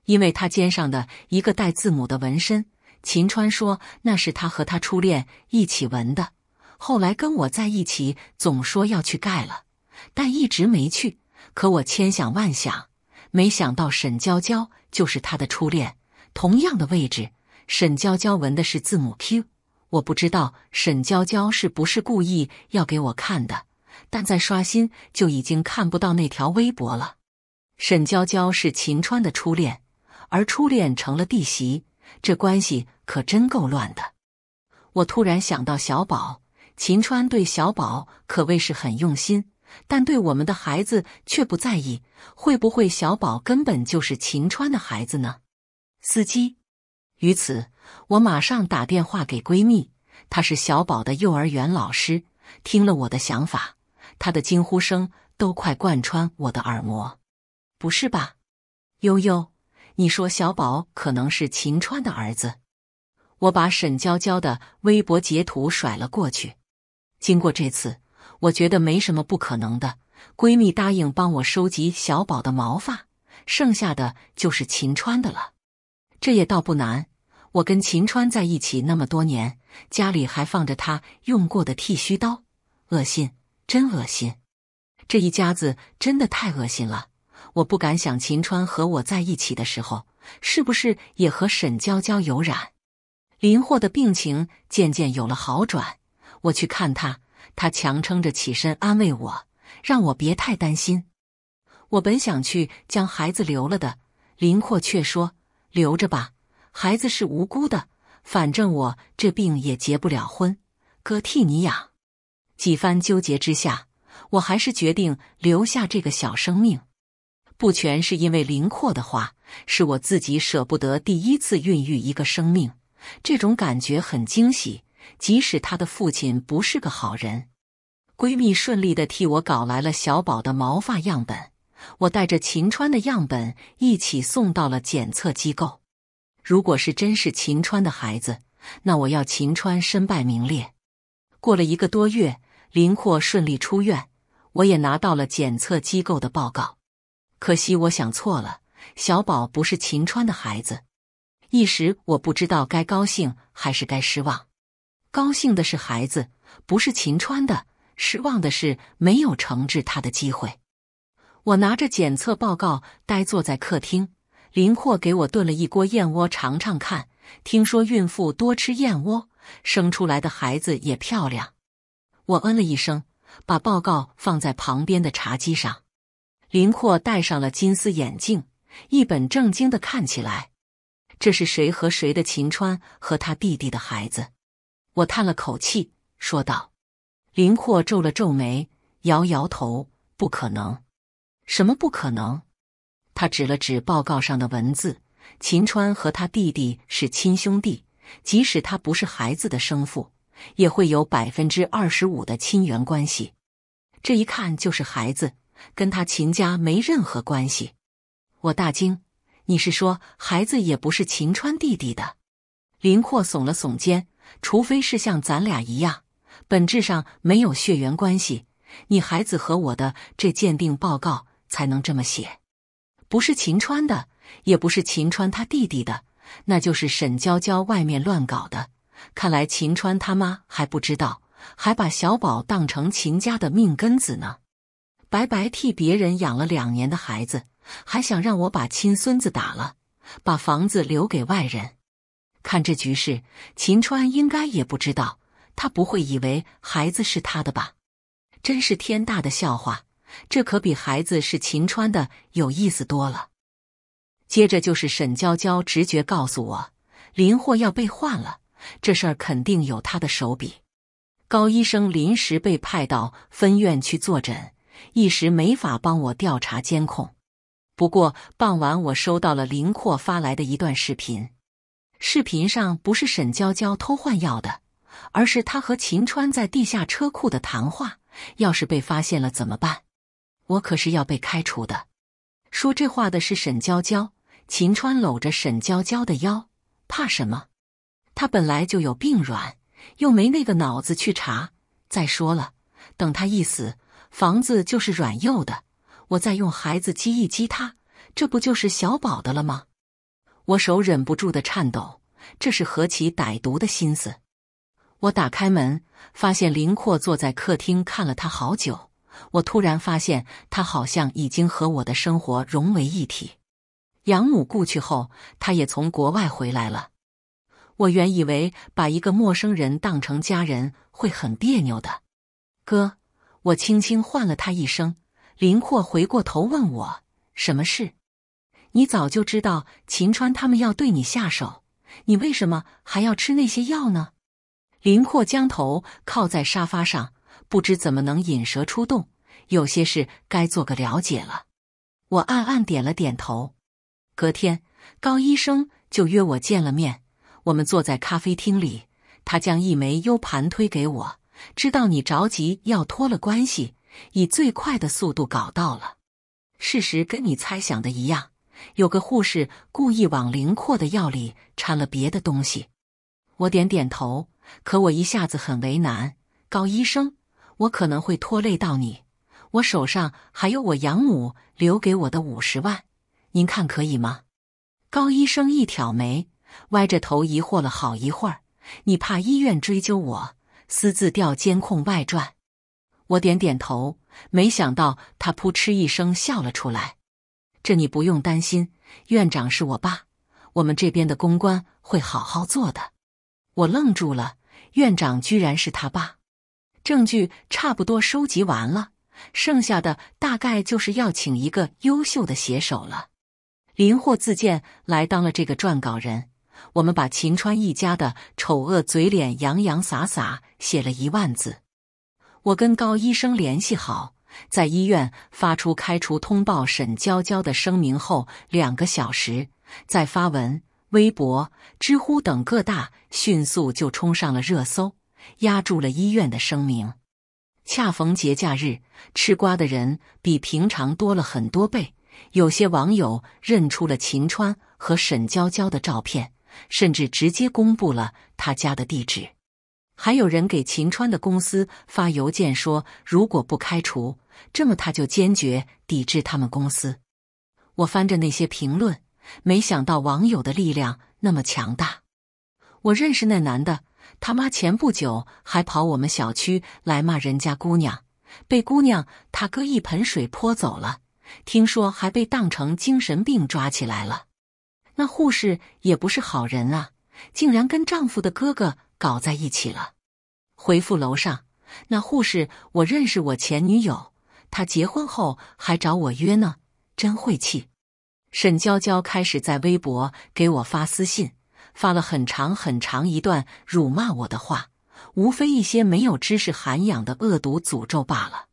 因为他肩上的一个带字母的纹身。秦川说那是他和他初恋一起纹的，后来跟我在一起，总说要去盖了，但一直没去。可我千想万想，没想到沈娇娇就是他的初恋。同样的位置，沈娇娇纹的是字母 Q。我不知道沈娇娇是不是故意要给我看的，但在刷新就已经看不到那条微博了。沈娇娇是秦川的初恋，而初恋成了弟媳，这关系可真够乱的。我突然想到小宝，秦川对小宝可谓是很用心，但对我们的孩子却不在意。会不会小宝根本就是秦川的孩子呢？司机，于此。我马上打电话给闺蜜，她是小宝的幼儿园老师。听了我的想法，她的惊呼声都快贯穿我的耳膜。不是吧，悠悠？你说小宝可能是秦川的儿子？我把沈娇娇的微博截图甩了过去。经过这次，我觉得没什么不可能的。闺蜜答应帮我收集小宝的毛发，剩下的就是秦川的了。这也倒不难。我跟秦川在一起那么多年，家里还放着他用过的剃须刀，恶心，真恶心！这一家子真的太恶心了！我不敢想秦川和我在一起的时候，是不是也和沈娇娇有染。林霍的病情渐渐有了好转，我去看他，他强撑着起身安慰我，让我别太担心。我本想去将孩子留了的，林霍却说：“留着吧。”孩子是无辜的，反正我这病也结不了婚，哥替你养。几番纠结之下，我还是决定留下这个小生命。不全是因为林阔的话，是我自己舍不得第一次孕育一个生命，这种感觉很惊喜。即使他的父亲不是个好人，闺蜜顺利的替我搞来了小宝的毛发样本，我带着秦川的样本一起送到了检测机构。如果是真是秦川的孩子，那我要秦川身败名裂。过了一个多月，林阔顺利出院，我也拿到了检测机构的报告。可惜我想错了，小宝不是秦川的孩子。一时我不知道该高兴还是该失望。高兴的是孩子不是秦川的，失望的是没有惩治他的机会。我拿着检测报告呆坐在客厅。林阔给我炖了一锅燕窝，尝尝看。听说孕妇多吃燕窝，生出来的孩子也漂亮。我嗯了一声，把报告放在旁边的茶几上。林阔戴上了金丝眼镜，一本正经的看起来。这是谁和谁的？秦川和他弟弟的孩子？我叹了口气，说道。林阔皱了皱眉，摇摇头：“不可能，什么不可能？”他指了指报告上的文字：“秦川和他弟弟是亲兄弟，即使他不是孩子的生父，也会有百分之二十五的亲缘关系。这一看就是孩子跟他秦家没任何关系。”我大惊：“你是说孩子也不是秦川弟弟的？”林阔耸了耸肩：“除非是像咱俩一样，本质上没有血缘关系，你孩子和我的这鉴定报告才能这么写。”不是秦川的，也不是秦川他弟弟的，那就是沈娇娇外面乱搞的。看来秦川他妈还不知道，还把小宝当成秦家的命根子呢，白白替别人养了两年的孩子，还想让我把亲孙子打了，把房子留给外人。看这局势，秦川应该也不知道，他不会以为孩子是他的吧？真是天大的笑话。这可比孩子是秦川的有意思多了。接着就是沈娇娇直觉告诉我，林霍要被换了，这事儿肯定有他的手笔。高医生临时被派到分院去坐诊，一时没法帮我调查监控。不过傍晚我收到了林阔发来的一段视频，视频上不是沈娇娇偷换药的，而是他和秦川在地下车库的谈话。要是被发现了怎么办？我可是要被开除的。说这话的是沈娇娇。秦川搂着沈娇娇的腰，怕什么？他本来就有病软，又没那个脑子去查。再说了，等他一死，房子就是软佑的。我再用孩子激一激他，这不就是小宝的了吗？我手忍不住的颤抖，这是何其歹毒的心思！我打开门，发现林阔坐在客厅，看了他好久。我突然发现，他好像已经和我的生活融为一体。养母故去后，他也从国外回来了。我原以为把一个陌生人当成家人会很别扭的。哥，我轻轻唤了他一声。林阔回过头问我：“什么事？”你早就知道秦川他们要对你下手，你为什么还要吃那些药呢？林阔将头靠在沙发上。不知怎么能引蛇出洞，有些事该做个了解了。我暗暗点了点头。隔天，高医生就约我见了面。我们坐在咖啡厅里，他将一枚 U 盘推给我。知道你着急要脱了关系，以最快的速度搞到了。事实跟你猜想的一样，有个护士故意往林阔的药里掺了别的东西。我点点头，可我一下子很为难，高医生。我可能会拖累到你，我手上还有我养母留给我的五十万，您看可以吗？高医生一挑眉，歪着头疑惑了好一会儿。你怕医院追究我私自调监控外传？我点点头。没想到他扑哧一声笑了出来。这你不用担心，院长是我爸，我们这边的公关会好好做的。我愣住了，院长居然是他爸。证据差不多收集完了，剩下的大概就是要请一个优秀的写手了。林霍自荐来当了这个撰稿人，我们把秦川一家的丑恶嘴脸洋洋洒洒写了一万字。我跟高医生联系好，在医院发出开除通报沈娇娇的声明后两个小时再发文，微博、知乎等各大迅速就冲上了热搜。压住了医院的声明。恰逢节假日，吃瓜的人比平常多了很多倍。有些网友认出了秦川和沈娇娇的照片，甚至直接公布了他家的地址。还有人给秦川的公司发邮件说，如果不开除，这么他就坚决抵制他们公司。我翻着那些评论，没想到网友的力量那么强大。我认识那男的。他妈前不久还跑我们小区来骂人家姑娘，被姑娘她哥一盆水泼走了。听说还被当成精神病抓起来了。那护士也不是好人啊，竟然跟丈夫的哥哥搞在一起了。回复楼上，那护士我认识，我前女友，她结婚后还找我约呢，真晦气。沈娇娇开始在微博给我发私信。发了很长很长一段辱骂我的话，无非一些没有知识涵养的恶毒诅咒罢了。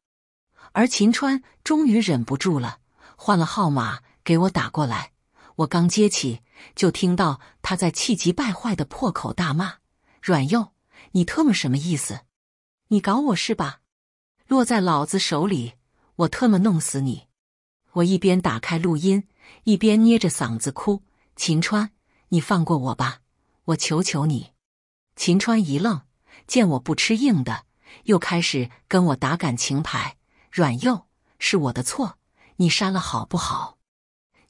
而秦川终于忍不住了，换了号码给我打过来。我刚接起，就听到他在气急败坏的破口大骂：“阮佑，你特么什么意思？你搞我是吧？落在老子手里，我特么弄死你！”我一边打开录音，一边捏着嗓子哭。秦川。你放过我吧，我求求你！秦川一愣，见我不吃硬的，又开始跟我打感情牌，软佑，是我的错，你删了好不好？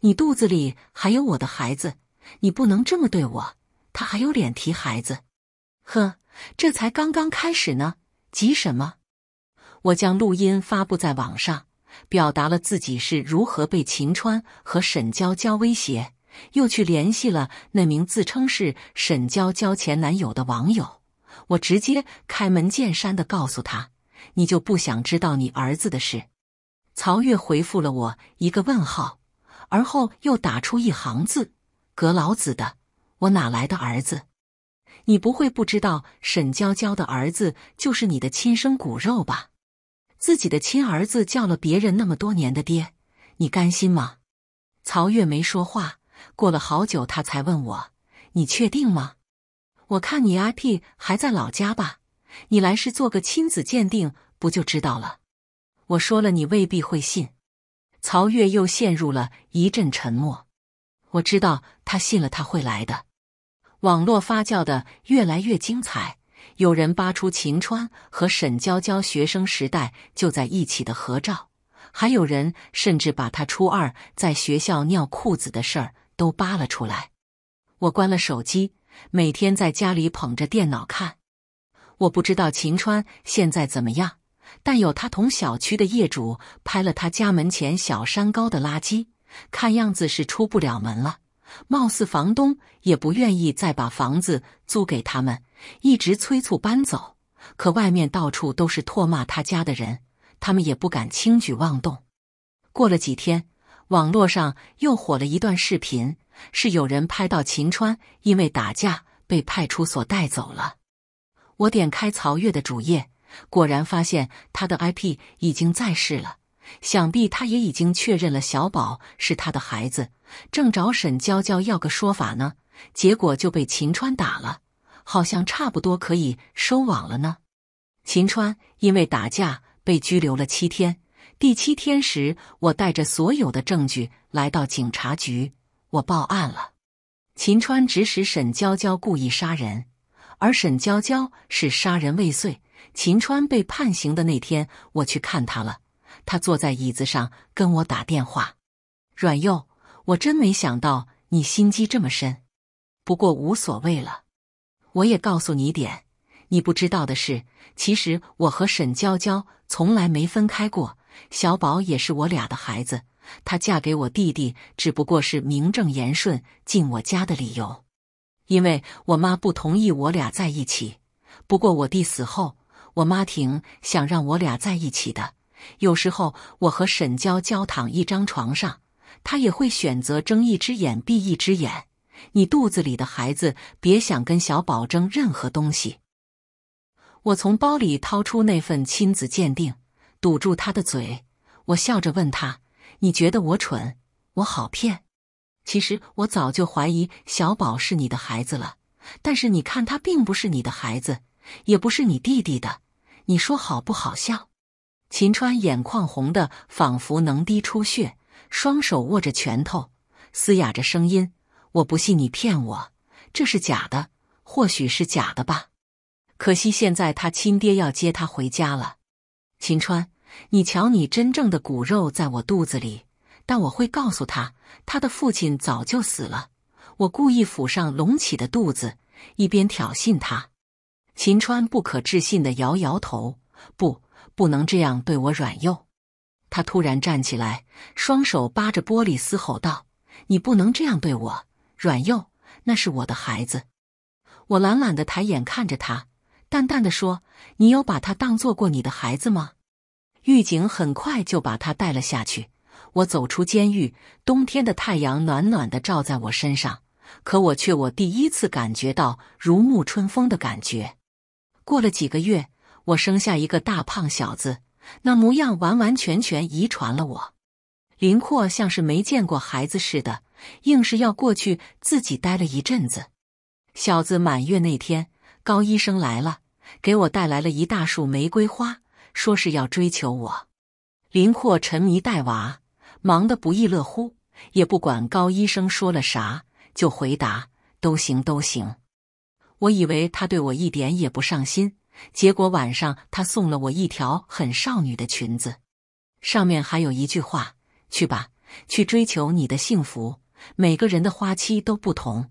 你肚子里还有我的孩子，你不能这么对我！他还有脸提孩子？呵，这才刚刚开始呢，急什么？我将录音发布在网上，表达了自己是如何被秦川和沈娇娇威胁。又去联系了那名自称是沈娇娇前男友的网友，我直接开门见山的告诉他：“你就不想知道你儿子的事？”曹月回复了我一个问号，而后又打出一行字：“葛老子的，我哪来的儿子？你不会不知道沈娇娇的儿子就是你的亲生骨肉吧？自己的亲儿子叫了别人那么多年的爹，你甘心吗？”曹月没说话。过了好久，他才问我：“你确定吗？我看你 IP 还在老家吧，你来是做个亲子鉴定，不就知道了？”我说了，你未必会信。曹越又陷入了一阵沉默。我知道他信了，他会来的。网络发酵的越来越精彩，有人扒出秦川和沈娇娇学生时代就在一起的合照，还有人甚至把他初二在学校尿裤子的事儿。都扒了出来，我关了手机，每天在家里捧着电脑看。我不知道秦川现在怎么样，但有他同小区的业主拍了他家门前小山高的垃圾，看样子是出不了门了。貌似房东也不愿意再把房子租给他们，一直催促搬走。可外面到处都是唾骂他家的人，他们也不敢轻举妄动。过了几天。网络上又火了一段视频，是有人拍到秦川因为打架被派出所带走了。我点开曹月的主页，果然发现他的 IP 已经在世了。想必他也已经确认了小宝是他的孩子，正找沈娇娇要个说法呢。结果就被秦川打了，好像差不多可以收网了呢。秦川因为打架被拘留了七天。第七天时，我带着所有的证据来到警察局，我报案了。秦川指使沈娇娇故意杀人，而沈娇娇是杀人未遂。秦川被判刑的那天，我去看他了。他坐在椅子上跟我打电话：“阮佑，我真没想到你心机这么深，不过无所谓了。我也告诉你点你不知道的事，其实我和沈娇娇从来没分开过。”小宝也是我俩的孩子，她嫁给我弟弟只不过是名正言顺进我家的理由。因为我妈不同意我俩在一起，不过我弟死后，我妈挺想让我俩在一起的。有时候我和沈娇娇躺一张床上，她也会选择睁一只眼闭一只眼。你肚子里的孩子别想跟小宝争任何东西。我从包里掏出那份亲子鉴定。堵住他的嘴，我笑着问他：“你觉得我蠢，我好骗？其实我早就怀疑小宝是你的孩子了，但是你看他并不是你的孩子，也不是你弟弟的，你说好不好笑？”秦川眼眶红的仿佛能滴出血，双手握着拳头，嘶哑着声音：“我不信你骗我，这是假的，或许是假的吧。可惜现在他亲爹要接他回家了，秦川。”你瞧，你真正的骨肉在我肚子里，但我会告诉他，他的父亲早就死了。我故意抚上隆起的肚子，一边挑衅他。秦川不可置信的摇摇头，不，不能这样对我软幼。”他突然站起来，双手扒着玻璃，嘶吼道：“你不能这样对我软幼，那是我的孩子！”我懒懒的抬眼看着他，淡淡的说：“你有把他当做过你的孩子吗？”狱警很快就把他带了下去。我走出监狱，冬天的太阳暖暖的照在我身上，可我却我第一次感觉到如沐春风的感觉。过了几个月，我生下一个大胖小子，那模样完完全全遗传了我。林阔像是没见过孩子似的，硬是要过去自己待了一阵子。小子满月那天，高医生来了，给我带来了一大束玫瑰花。说是要追求我，林阔沉迷带娃，忙得不亦乐乎，也不管高医生说了啥，就回答都行都行。我以为他对我一点也不上心，结果晚上他送了我一条很少女的裙子，上面还有一句话：去吧，去追求你的幸福。每个人的花期都不同。